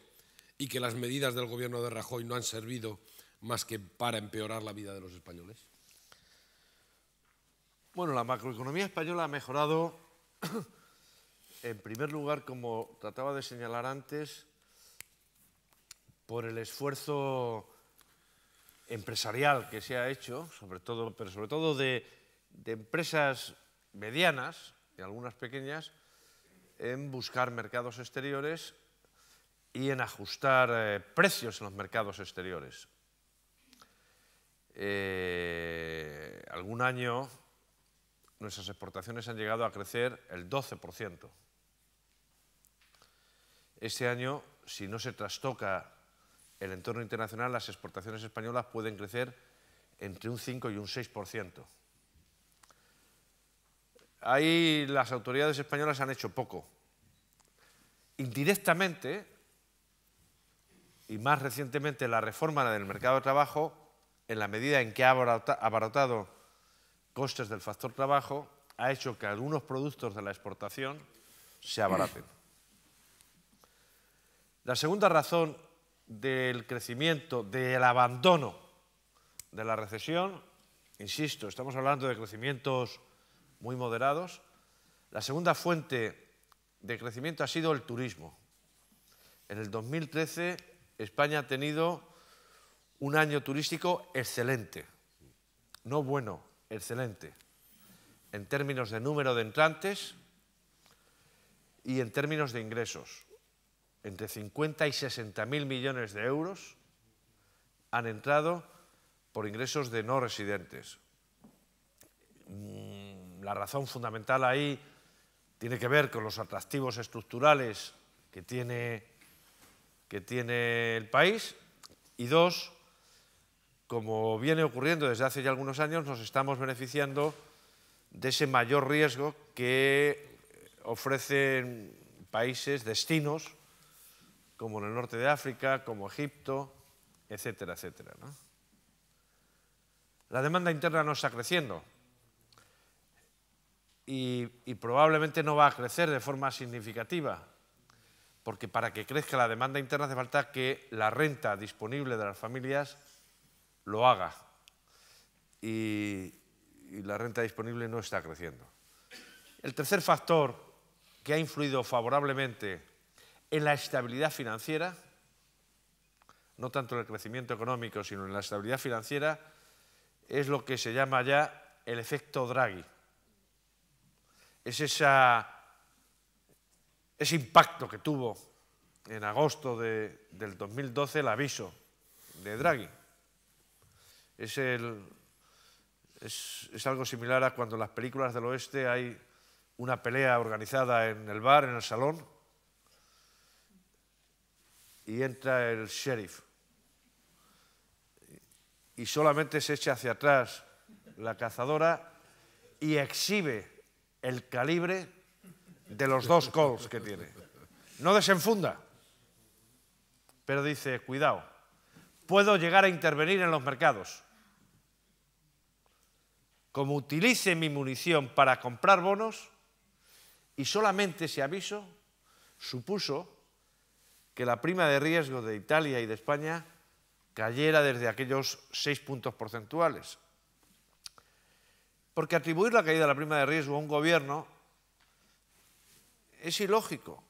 y que las medidas del gobierno de Rajoy no han servido más que para empeorar la vida de los españoles? Bueno, la macroeconomía española ha mejorado, *clears throat* en primer lugar, como trataba de señalar antes, por el esfuerzo empresarial que se ha hecho, sobre todo, pero sobre todo de, empresas medianas y algunas pequeñas, en buscar mercados exteriores y en ajustar eh, precios en los mercados exteriores. Eh, algún año nuestras exportaciones han llegado a crecer el 12%. Este año, si no se trastoca el entorno internacional, las exportaciones españolas pueden crecer entre un 5 y un 6%. Ahí las autoridades españolas han hecho poco. Indirectamente, y más recientemente la reforma del mercado de trabajo, en la medida en que ha abaratado costes del factor trabajo, ha hecho que algunos productos de la exportación se abaraten. La segunda razón del crecimiento, del abandono de la recesión, insisto, estamos hablando de crecimientos muy moderados, la segunda fuente de crecimiento ha sido el turismo. En el 2013 España ha tenido un año turístico excelente, no bueno, excelente, en términos de número de entrantes y en términos de ingresos entre 50 y 60 mil millones de euros han entrado por ingresos de no residentes. Mm, la razón fundamental ahí tiene que ver con los atractivos estructurales que tiene, que tiene el país y dos, como viene ocurriendo desde hace ya algunos años, nos estamos beneficiando de ese mayor riesgo que ofrecen países, destinos, como en el norte de África, como Egipto, etcétera, etcétera. La demanda interna no está creciendo y, probablemente no va a crecer de forma significativa, porque para que crezca la demanda interna hace falta que la renta disponible de las familias lo haga. y la renta disponible no está creciendo. El tercer factor que ha influido favorablemente en la estabilidad financiera, no tanto en el crecimiento económico, sino en la estabilidad financiera, es lo que se llama ya el efecto Draghi. Es ese impacto que tuvo en agosto de, del 2012 el aviso de Draghi. Es, es, es algo similar a cuando en las películas del oeste hay una pelea organizada en el bar, en el salón, y entra el sheriff. Y solamente se echa hacia atrás la cazadora y exhibe el calibre de los dos Colts que tiene. No desenfunda, pero dice, cuidado, puedo llegar a intervenir en los mercados. Como utilice mi munición para comprar bonos, y solamente ese aviso supuso que la prima de riesgo de Italia y de España cayera desde aquellos seis puntos porcentuales. Porque atribuir la caída de la prima de riesgo a un gobierno es ilógico.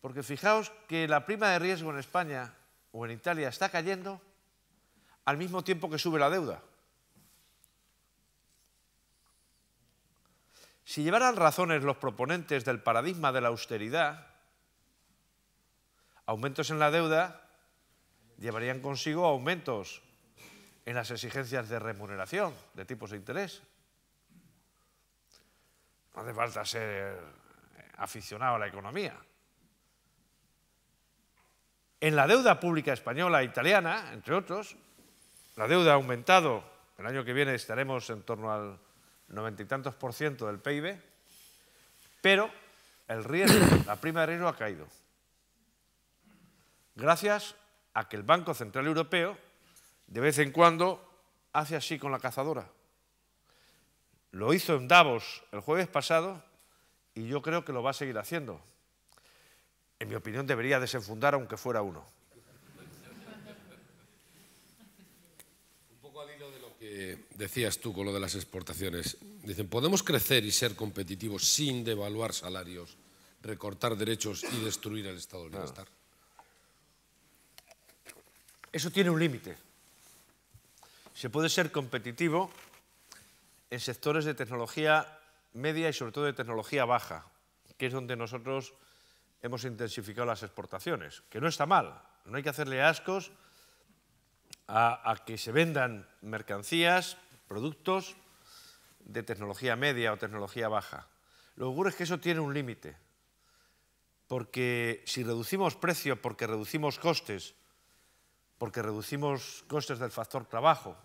Porque fijaos que la prima de riesgo en España o en Italia está cayendo al mismo tiempo que sube la deuda. Si llevaran razones los proponentes del paradigma de la austeridad, Aumentos en la deuda llevarían consigo aumentos en las exigencias de remuneración, de tipos de interés. No hace falta ser eh, aficionado a la economía. En la deuda pública española e italiana, entre otros, la deuda ha aumentado, el año que viene estaremos en torno al noventa y tantos por ciento del PIB, pero el riesgo, la prima de riesgo ha caído gracias a que el Banco Central Europeo de vez en cuando hace así con la cazadora. Lo hizo en Davos el jueves pasado y yo creo que lo va a seguir haciendo. En mi opinión debería desenfundar aunque fuera uno. Un poco al hilo de lo que decías tú con lo de las exportaciones. Dicen, ¿podemos crecer y ser competitivos sin devaluar salarios, recortar derechos y destruir el estado del ah. bienestar? Eso tiene un límite. Se puede ser competitivo en sectores de tecnología media y sobre todo de tecnología baja, que es donde nosotros hemos intensificado las exportaciones, que no está mal, no hay que hacerle ascos a, que se vendan mercancías, productos de tecnología media o tecnología baja. Lo que es que eso tiene un límite, porque si reducimos precio porque reducimos costes porque reducimos costes del factor trabajo.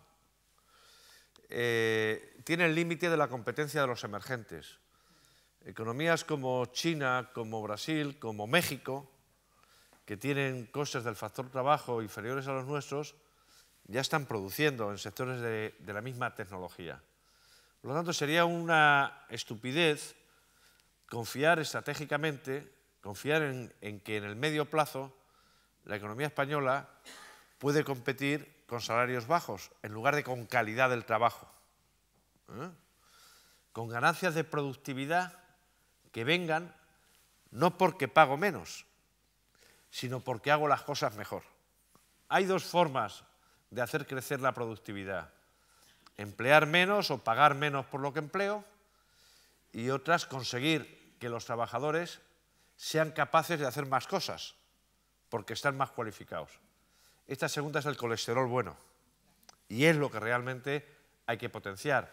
Eh, tiene el límite de la competencia de los emergentes. Economías como China, como Brasil, como México, que tienen costes del factor trabajo inferiores a los nuestros, ya están produciendo en sectores de, la misma tecnología. Por lo tanto, sería una estupidez confiar estratégicamente, confiar en, en que en el medio plazo la economía española puede competir con salarios bajos en lugar de con calidad del trabajo. ¿eh? Con ganancias de productividad que vengan no porque pago menos, sino porque hago las cosas mejor. Hay dos formas de hacer crecer la productividad. Emplear menos o pagar menos por lo que empleo y otras conseguir que los trabajadores sean capaces de hacer más cosas porque están más cualificados. Esta segunda es el colesterol bueno. Y es lo que realmente hay que potenciar.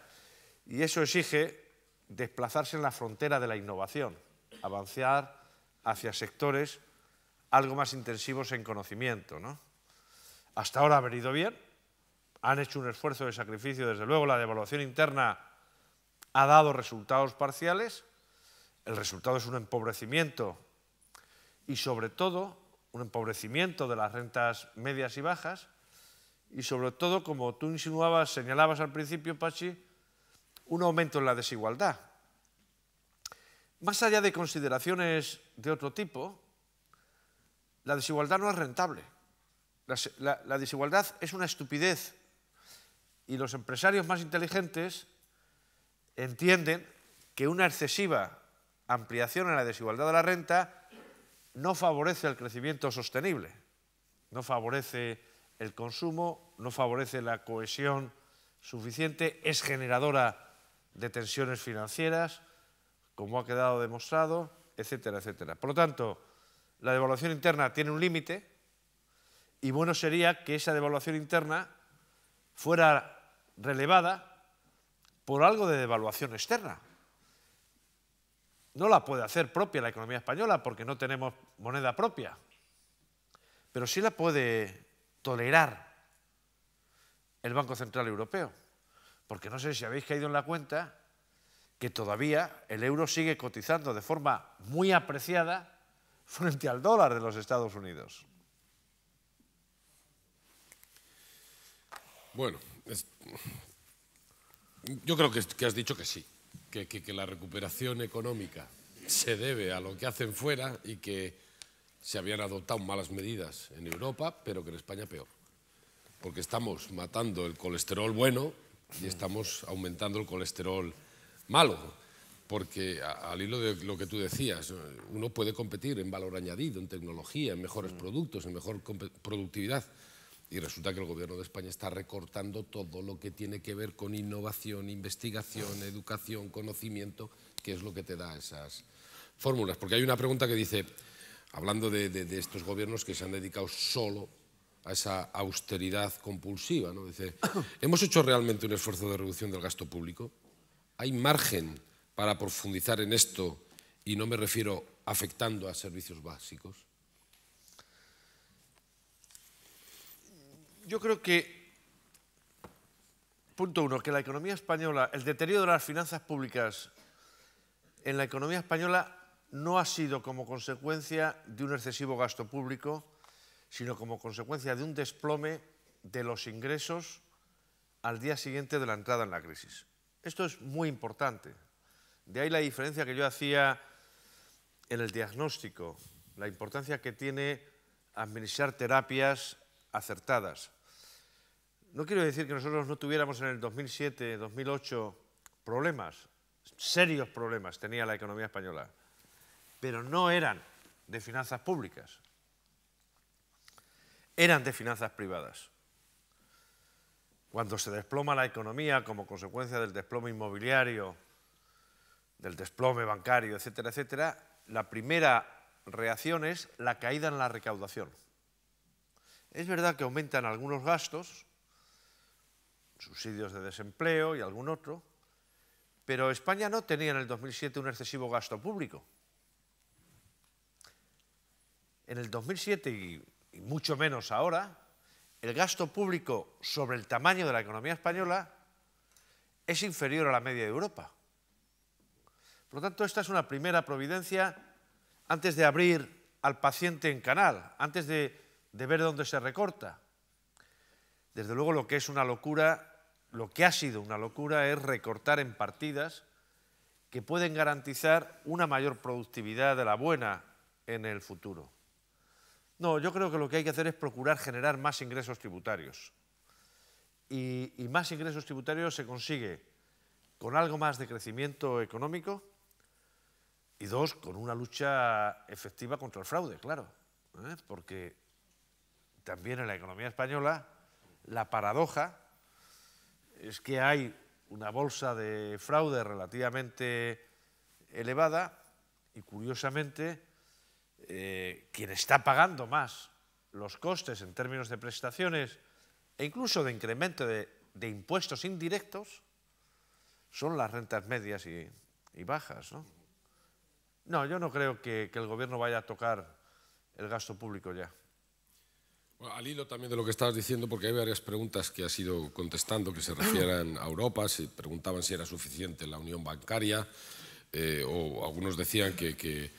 Y eso exige desplazarse en la frontera de la innovación, avanzar hacia sectores algo más intensivos en conocimiento. ¿no? Hasta ahora ha venido bien, han hecho un esfuerzo de sacrificio, desde luego la devaluación interna ha dado resultados parciales, el resultado es un empobrecimiento y sobre todo un empobrecimiento de las rentas medias y bajas y sobre todo, como tú insinuabas, señalabas al principio, Pachi, un aumento en la desigualdad. Más allá de consideraciones de otro tipo, la desigualdad no es rentable. La, desigualdad es una estupidez y los empresarios más inteligentes entienden que una excesiva ampliación en la desigualdad de la renta no favorece el crecimiento sostenible, no favorece el consumo, no favorece la cohesión suficiente, es generadora de tensiones financieras, como ha quedado demostrado, etcétera, etcétera. Por lo tanto, la devaluación interna tiene un límite y bueno sería que esa devaluación interna fuera relevada por algo de devaluación externa no la puede hacer propia la economía española porque no tenemos moneda propia, pero sí la puede tolerar el Banco Central Europeo, porque no sé si habéis caído en la cuenta que todavía el euro sigue cotizando de forma muy apreciada frente al dólar de los Estados Unidos. Bueno, yo creo que has dicho que sí, que, la recuperación económica se debe a lo que hacen fuera y que se habían adoptado malas medidas en Europa, pero que en España peor. Porque estamos matando el colesterol bueno y estamos aumentando el colesterol malo. Porque al hilo de lo que tú decías, uno puede competir en valor añadido, en tecnología, en mejores mm. productos, en mejor productividad. Y resulta que el Gobierno de España está recortando todo lo que tiene que ver con innovación, investigación, educación, conocimiento, que es lo que te da esas fórmulas. Porque hay una pregunta que dice, hablando de, estos gobiernos que se han dedicado solo a esa austeridad compulsiva, ¿no? dice, *coughs* ¿hemos hecho realmente un esfuerzo de reducción del gasto público? ¿Hay margen para profundizar en esto y no me refiero afectando a servicios básicos? yo creo que, punto uno, que la economía española, el deterioro de las finanzas públicas en la economía española no ha sido como consecuencia de un excesivo gasto público, sino como consecuencia de un desplome de los ingresos al día siguiente de la entrada en la crisis. Esto es muy importante. De ahí la diferencia que yo hacía en el diagnóstico, la importancia que tiene administrar terapias acertadas. No quiero decir que nosotros no tuviéramos en el 2007, 2008 problemas, serios problemas tenía la economía española, pero no eran de finanzas públicas, eran de finanzas privadas. Cuando se desploma la economía como consecuencia del desplome inmobiliario, del desplome bancario, etcétera, etcétera, la primera reacción es la caída en la recaudación. Es verdad que aumentan algunos gastos, subsidios de desempleo y algún otro, pero España no tenía en el 2007 un excesivo gasto público. En el 2007 y, mucho menos ahora, el gasto público sobre el tamaño de la economía española es inferior a la media de Europa. Por lo tanto, esta es una primera providencia antes de abrir al paciente en canal, antes de, de ver dónde se recorta. Desde luego lo que es una locura lo que ha sido una locura es recortar en partidas que pueden garantizar una mayor productividad de la buena en el futuro. No, yo creo que lo que hay que hacer es procurar generar más ingresos tributarios. Y, más ingresos tributarios se consigue con algo más de crecimiento económico y dos, con una lucha efectiva contra el fraude, claro. ¿eh? Porque también en la economía española la paradoja es que hay una bolsa de fraude relativamente elevada y curiosamente eh, quien está pagando más los costes en términos de prestaciones e incluso de incremento de, impuestos indirectos son las rentas medias y, bajas. ¿no? yo no creo que el gobierno vaya a tocar el gasto público ya al hilo también de lo que estabas diciendo, porque hay varias preguntas que has ido contestando que se refieren a Europa, se preguntaban si era suficiente la unión bancaria, eh, o algunos decían que, eh,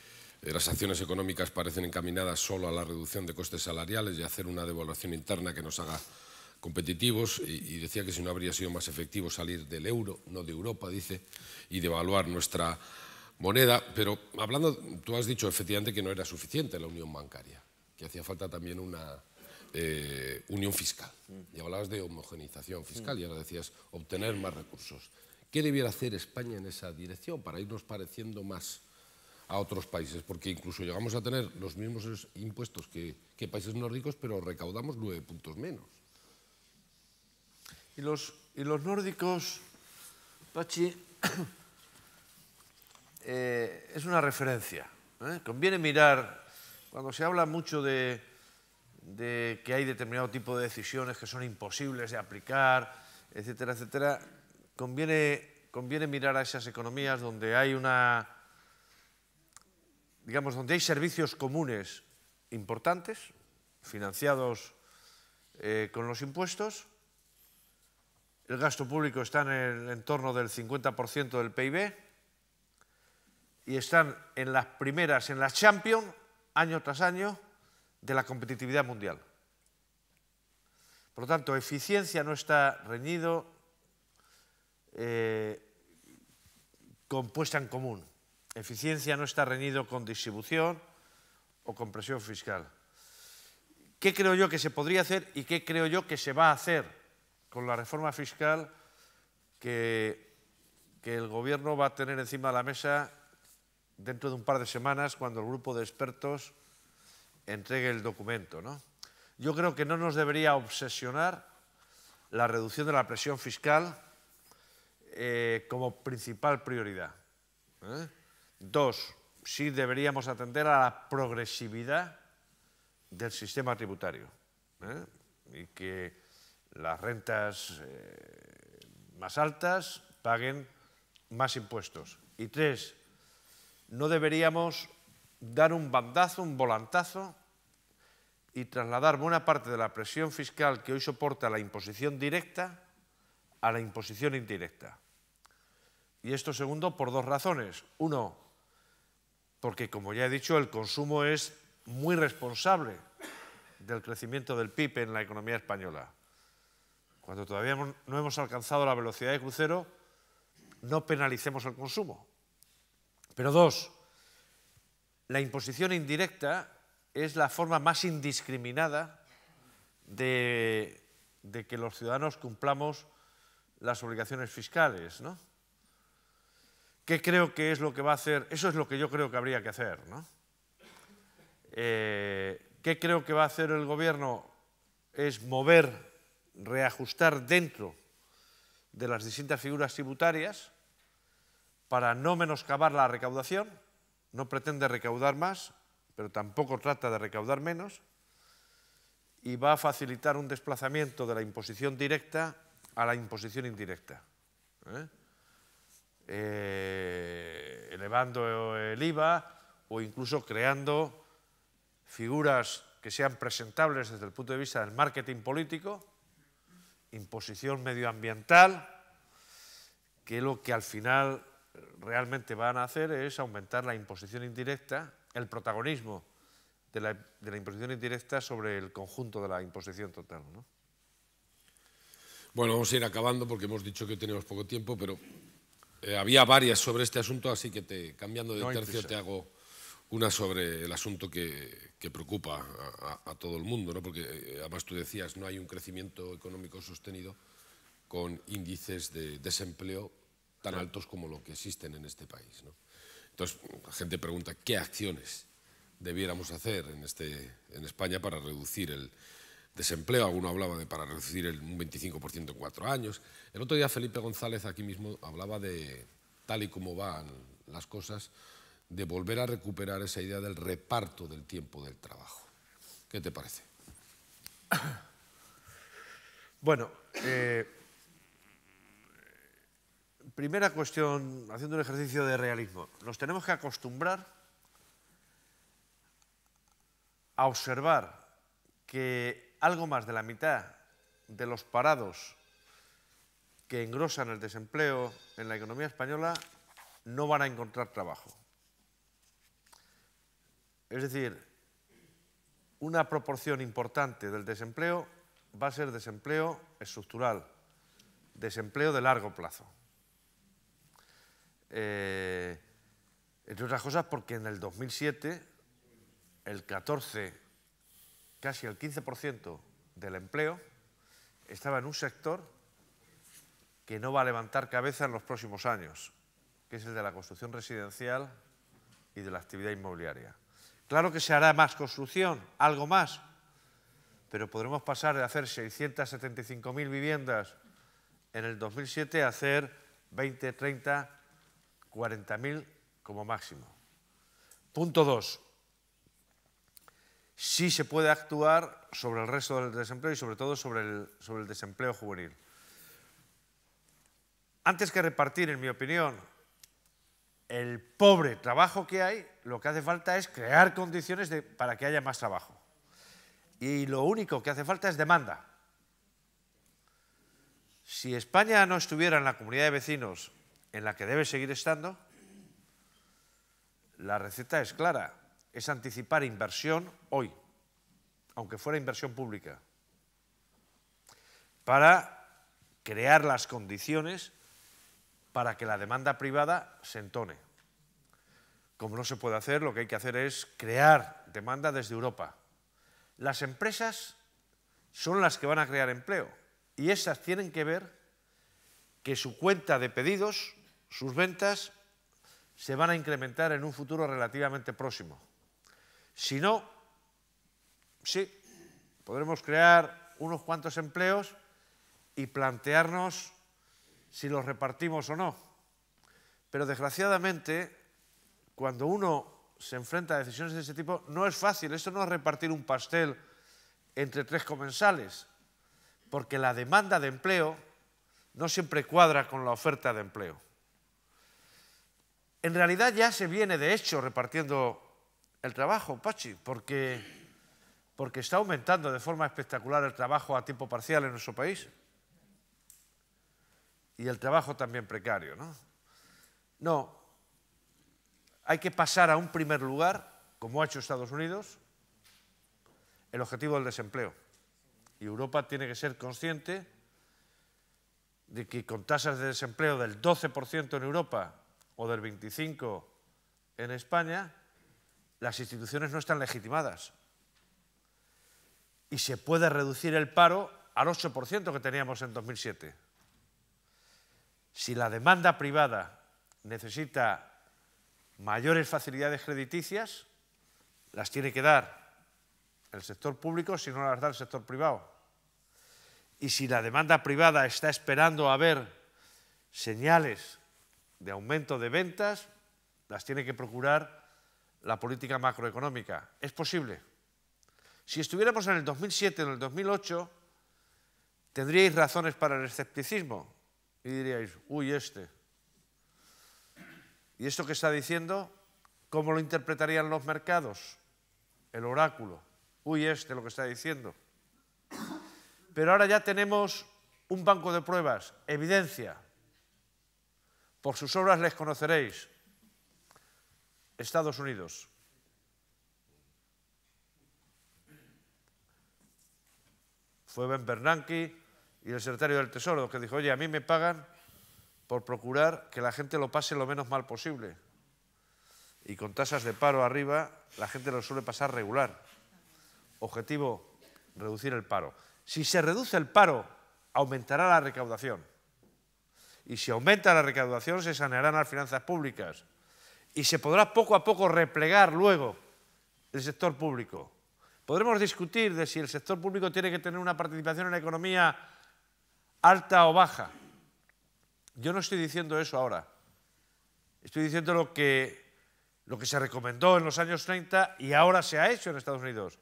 las acciones económicas parecen encaminadas solo a la reducción de costes salariales y hacer una devaluación interna que nos haga competitivos y, decía que si no habría sido más efectivo salir del euro, no de Europa, dice, y devaluar nuestra moneda. Pero hablando, tú has dicho efectivamente que no era suficiente la unión bancaria, que hacía falta también una, eh, unión fiscal. Ya hablabas de homogenización fiscal y ahora decías obtener más recursos. ¿Qué debiera hacer España en esa dirección para irnos pareciendo más a otros países? Porque incluso llegamos a tener los mismos impuestos que, países nórdicos pero recaudamos nueve puntos menos. Y los, los nórdicos, Pachi, *coughs* eh, es una referencia. ¿eh? Conviene mirar, cuando se habla mucho de de que hay determinado tipo de decisiones que son imposibles de aplicar, etcétera, etcétera, conviene, mirar a esas economías donde hay una, digamos, donde hay servicios comunes importantes, financiados eh, con los impuestos, el gasto público está en el entorno del 50% del PIB y están en las primeras, en las Champions, año tras año, de la competitividad mundial. Por lo tanto, eficiencia no está reñido eh, con puesta en común. Eficiencia no está reñido con distribución o con presión fiscal. ¿Qué creo yo que se podría hacer y qué creo yo que se va a hacer con la reforma fiscal que, que el Gobierno va a tener encima de la mesa dentro de un par de semanas cuando el grupo de expertos entregue el documento. ¿no? Yo creo que no nos debería obsesionar la reducción de la presión fiscal eh, como principal prioridad. ¿eh? Dos, sí deberíamos atender a la progresividad del sistema tributario ¿eh? y que las rentas más altas paguen más impuestos. Y tres, no deberíamos dar un bandazo, un volantazo y trasladar buena parte de la presión fiscal que hoy soporta la imposición directa a la imposición indirecta. Y esto segundo por dos razones. Uno, porque como ya he dicho, el consumo es muy responsable del crecimiento del PIB en la economía española. Cuando todavía no hemos alcanzado la velocidad de crucero, no penalicemos el consumo. Pero dos, la imposición indirecta es la forma más indiscriminada de, que los ciudadanos cumplamos las obligaciones fiscales, ¿no? ¿Qué creo que es lo que va a hacer? Eso es lo que yo creo que habría que hacer, ¿no? Eh, ¿Qué creo que va a hacer el gobierno? Es mover, reajustar dentro de las distintas figuras tributarias para no menoscabar la recaudación, no pretende recaudar más, pero tampoco trata de recaudar menos, y va a facilitar un desplazamiento de la imposición directa a la imposición indirecta, ¿eh? Eh, elevando el IVA o incluso creando figuras que sean presentables desde el punto de vista del marketing político, imposición medioambiental, que es lo que al final realmente van a hacer es aumentar la imposición indirecta, el protagonismo de la, imposición indirecta sobre el conjunto de la imposición total. Bueno, vamos a ir acabando porque hemos dicho que tenemos poco tiempo, pero eh, había varias sobre este asunto, así que te, cambiando de tercio te hago una sobre el asunto que, preocupa a, todo el mundo, ¿no? porque eh, además tú decías, no hay un crecimiento económico sostenido con índices de desempleo tan altos como lo que existen en este país. Entonces, la gente pregunta qué acciones debiéramos hacer en, este, en España para reducir el desempleo. Alguno hablaba de para reducir el, un 25% en cuatro años. El otro día Felipe González aquí mismo hablaba de, tal y como van las cosas, de volver a recuperar esa idea del reparto del tiempo del trabajo. ¿Qué te parece? Bueno, eh, primera cuestión, haciendo un ejercicio de realismo, nos tenemos que acostumbrar a observar que algo más de la mitad de los parados que engrosan el desempleo en la economía española no van a encontrar trabajo. Es decir, una proporción importante del desempleo va a ser desempleo estructural, desempleo de largo plazo. Eh, entre otras cosas porque en el 2007 el 14, casi el 15% del empleo estaba en un sector que no va a levantar cabeza en los próximos años, que es el de la construcción residencial y de la actividad inmobiliaria. Claro que se hará más construcción, algo más, pero podremos pasar de hacer 675.000 viviendas en el 2007 a hacer 20, 30, 40.000 como máximo. Punto 2. Sí se puede actuar sobre el resto del desempleo y sobre todo sobre el, sobre el desempleo juvenil. Antes que repartir, en mi opinión, el pobre trabajo que hay, lo que hace falta es crear condiciones para que haya más trabajo. Y lo único que hace falta es demanda. Si España no estuviera en la comunidad de vecinos en la que debe seguir estando, la receta es clara, es anticipar inversión hoy, aunque fuera inversión pública, para crear las condiciones para que la demanda privada se entone. Como no se puede hacer, lo que hay que hacer es crear demanda desde Europa. Las empresas son las que van a crear empleo y esas tienen que ver que su cuenta de pedidos sus ventas se van a incrementar en un futuro relativamente próximo. Si no, sí, podremos crear unos cuantos empleos y plantearnos si los repartimos o no. Pero desgraciadamente, cuando uno se enfrenta a decisiones de ese tipo, no es fácil. Esto no es repartir un pastel entre tres comensales, porque la demanda de empleo no siempre cuadra con la oferta de empleo en realidad ya se viene de hecho repartiendo el trabajo, Pachi, porque, porque está aumentando de forma espectacular el trabajo a tiempo parcial en nuestro país. Y el trabajo también precario, ¿no? No, hay que pasar a un primer lugar, como ha hecho Estados Unidos, el objetivo del desempleo. Y Europa tiene que ser consciente de que con tasas de desempleo del 12% en Europa o del 25 en España, las instituciones no están legitimadas. Y se puede reducir el paro al 8% que teníamos en 2007. Si la demanda privada necesita mayores facilidades crediticias, las tiene que dar el sector público si no las da el sector privado. Y si la demanda privada está esperando a ver señales de aumento de ventas las tiene que procurar la política macroeconómica. Es posible. Si estuviéramos en el 2007 en el 2008, tendríais razones para el escepticismo y diríais, uy, este. ¿Y esto que está diciendo? ¿Cómo lo interpretarían los mercados? El oráculo. Uy, este lo que está diciendo. Pero ahora ya tenemos un banco de pruebas, evidencia, por sus obras les conoceréis. Estados Unidos. Fue Ben Bernanke y el secretario del Tesoro que dijo, oye, a mí me pagan por procurar que la gente lo pase lo menos mal posible. Y con tasas de paro arriba, la gente lo suele pasar regular. Objetivo, reducir el paro. Si se reduce el paro, aumentará la recaudación. Y si aumenta la recaudación, se sanearán las finanzas públicas y se podrá poco a poco replegar luego el sector público. Podremos discutir de si el sector público tiene que tener una participación en la economía alta o baja. Yo no estoy diciendo eso ahora. Estoy diciendo lo que, lo que se recomendó en los años 30 y ahora se ha hecho en Estados Unidos.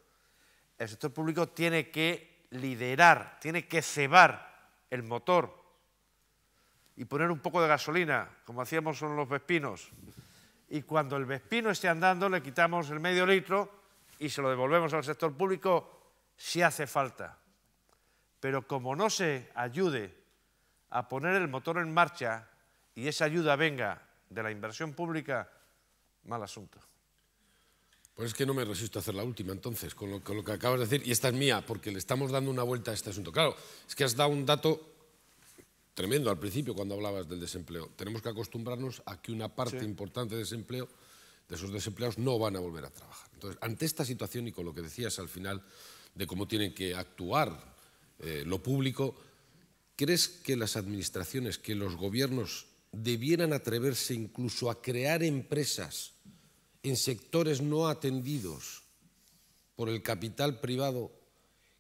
El sector público tiene que liderar, tiene que cebar el motor y poner un poco de gasolina, como hacíamos con los vespinos. Y cuando el vespino esté andando, le quitamos el medio litro y se lo devolvemos al sector público si hace falta. Pero como no se ayude a poner el motor en marcha y esa ayuda venga de la inversión pública, mal asunto. Pues es que no me resisto a hacer la última, entonces, con lo, con lo que acabas de decir, y esta es mía, porque le estamos dando una vuelta a este asunto. Claro, es que has dado un dato tremendo al principio cuando hablabas del desempleo. Tenemos que acostumbrarnos a que una parte importante de desempleo de esos desempleados no van a volver a trabajar. Entonces, ante esta situación y con lo que decías al final de cómo tienen que actuar eh, lo público, ¿crees que las administraciones, que los gobiernos debieran atreverse incluso a crear empresas en sectores no atendidos por el capital privado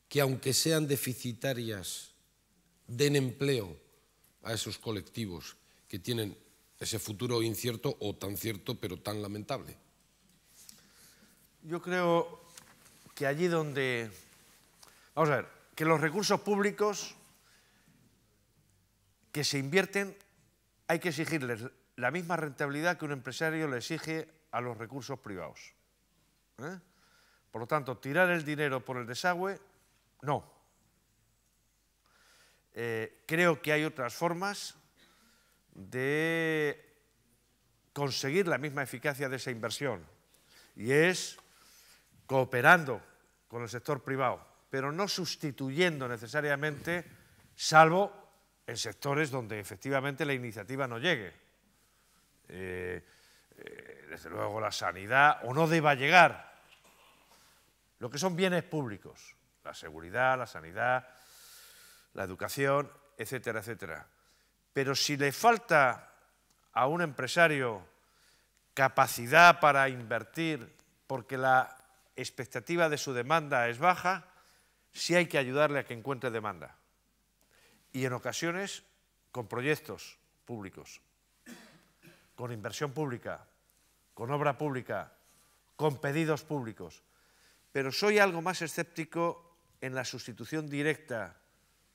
que aunque sean deficitarias, den empleo a esos colectivos que tienen ese futuro incierto o tan cierto pero tan lamentable? Yo creo que allí donde... Vamos a ver, que los recursos públicos que se invierten hay que exigirles la misma rentabilidad que un empresario le exige a los recursos privados. ¿eh? Por lo tanto, tirar el dinero por el desagüe, no. Eh, creo que hay otras formas de conseguir la misma eficacia de esa inversión y es cooperando con el sector privado, pero no sustituyendo necesariamente, salvo en sectores donde efectivamente la iniciativa no llegue. Eh, eh, desde luego la sanidad, o no deba llegar, lo que son bienes públicos, la seguridad, la sanidad, la educación, etcétera, etcétera. Pero si le falta a un empresario capacidad para invertir porque la expectativa de su demanda es baja, sí hay que ayudarle a que encuentre demanda. Y en ocasiones con proyectos públicos, con inversión pública, con obra pública, con pedidos públicos. Pero soy algo más escéptico en la sustitución directa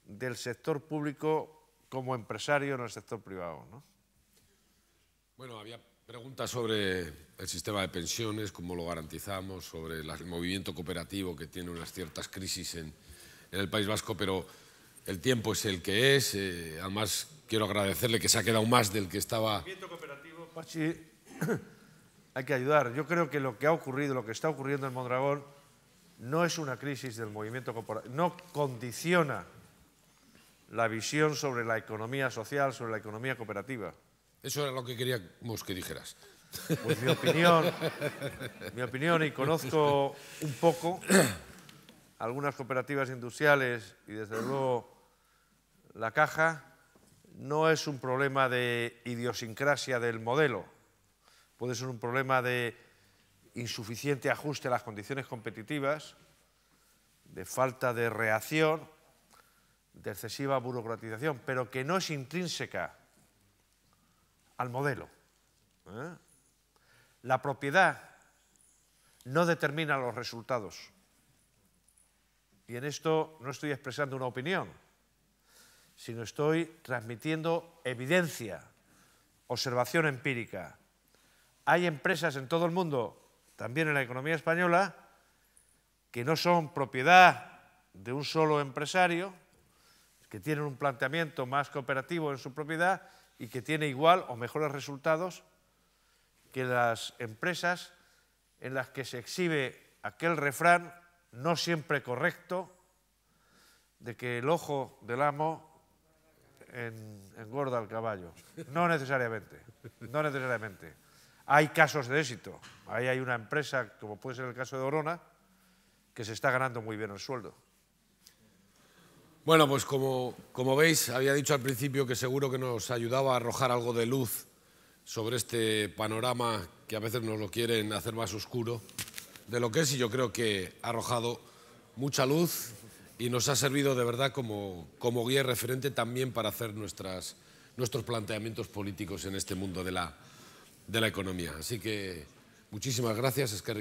del sector público como empresario en el sector privado. ¿no? Bueno, había preguntas sobre el sistema de pensiones, cómo lo garantizamos, sobre el movimiento cooperativo que tiene unas ciertas crisis en, el País Vasco, pero el tiempo es el que es. Eh, además, quiero agradecerle que se ha quedado más del que estaba... movimiento cooperativo, *coughs* hay que ayudar. Yo creo que lo que ha ocurrido, lo que está ocurriendo en Mondragón, no es una crisis del movimiento cooperativo, no condiciona la visión sobre la economía social, sobre la economía cooperativa. Eso era lo que queríamos que dijeras. Pues mi opinión, mi opinión y conozco un poco algunas cooperativas industriales y desde luego la caja no es un problema de idiosincrasia del modelo, puede ser un problema de insuficiente ajuste a las condiciones competitivas, de falta de reacción de excesiva burocratización, pero que no es intrínseca al modelo. ¿eh? La propiedad no determina los resultados. Y en esto no estoy expresando una opinión, sino estoy transmitiendo evidencia, observación empírica. Hay empresas en todo el mundo, también en la economía española, que no son propiedad de un solo empresario, que tienen un planteamiento más cooperativo en su propiedad y que tiene igual o mejores resultados que las empresas en las que se exhibe aquel refrán no siempre correcto de que el ojo del amo engorda al caballo. No necesariamente, no necesariamente. Hay casos de éxito. Ahí hay una empresa, como puede ser el caso de Orona, que se está ganando muy bien el sueldo. Bueno, pues como, veis, había dicho al principio que seguro que nos ayudaba a arrojar algo de luz sobre este panorama que a veces nos lo quieren hacer más oscuro de lo que es y yo creo que ha arrojado mucha luz y nos ha servido de verdad como, guía referente también para hacer nuestras, nuestros planteamientos políticos en este mundo de la, de la economía. Así que muchísimas gracias, es que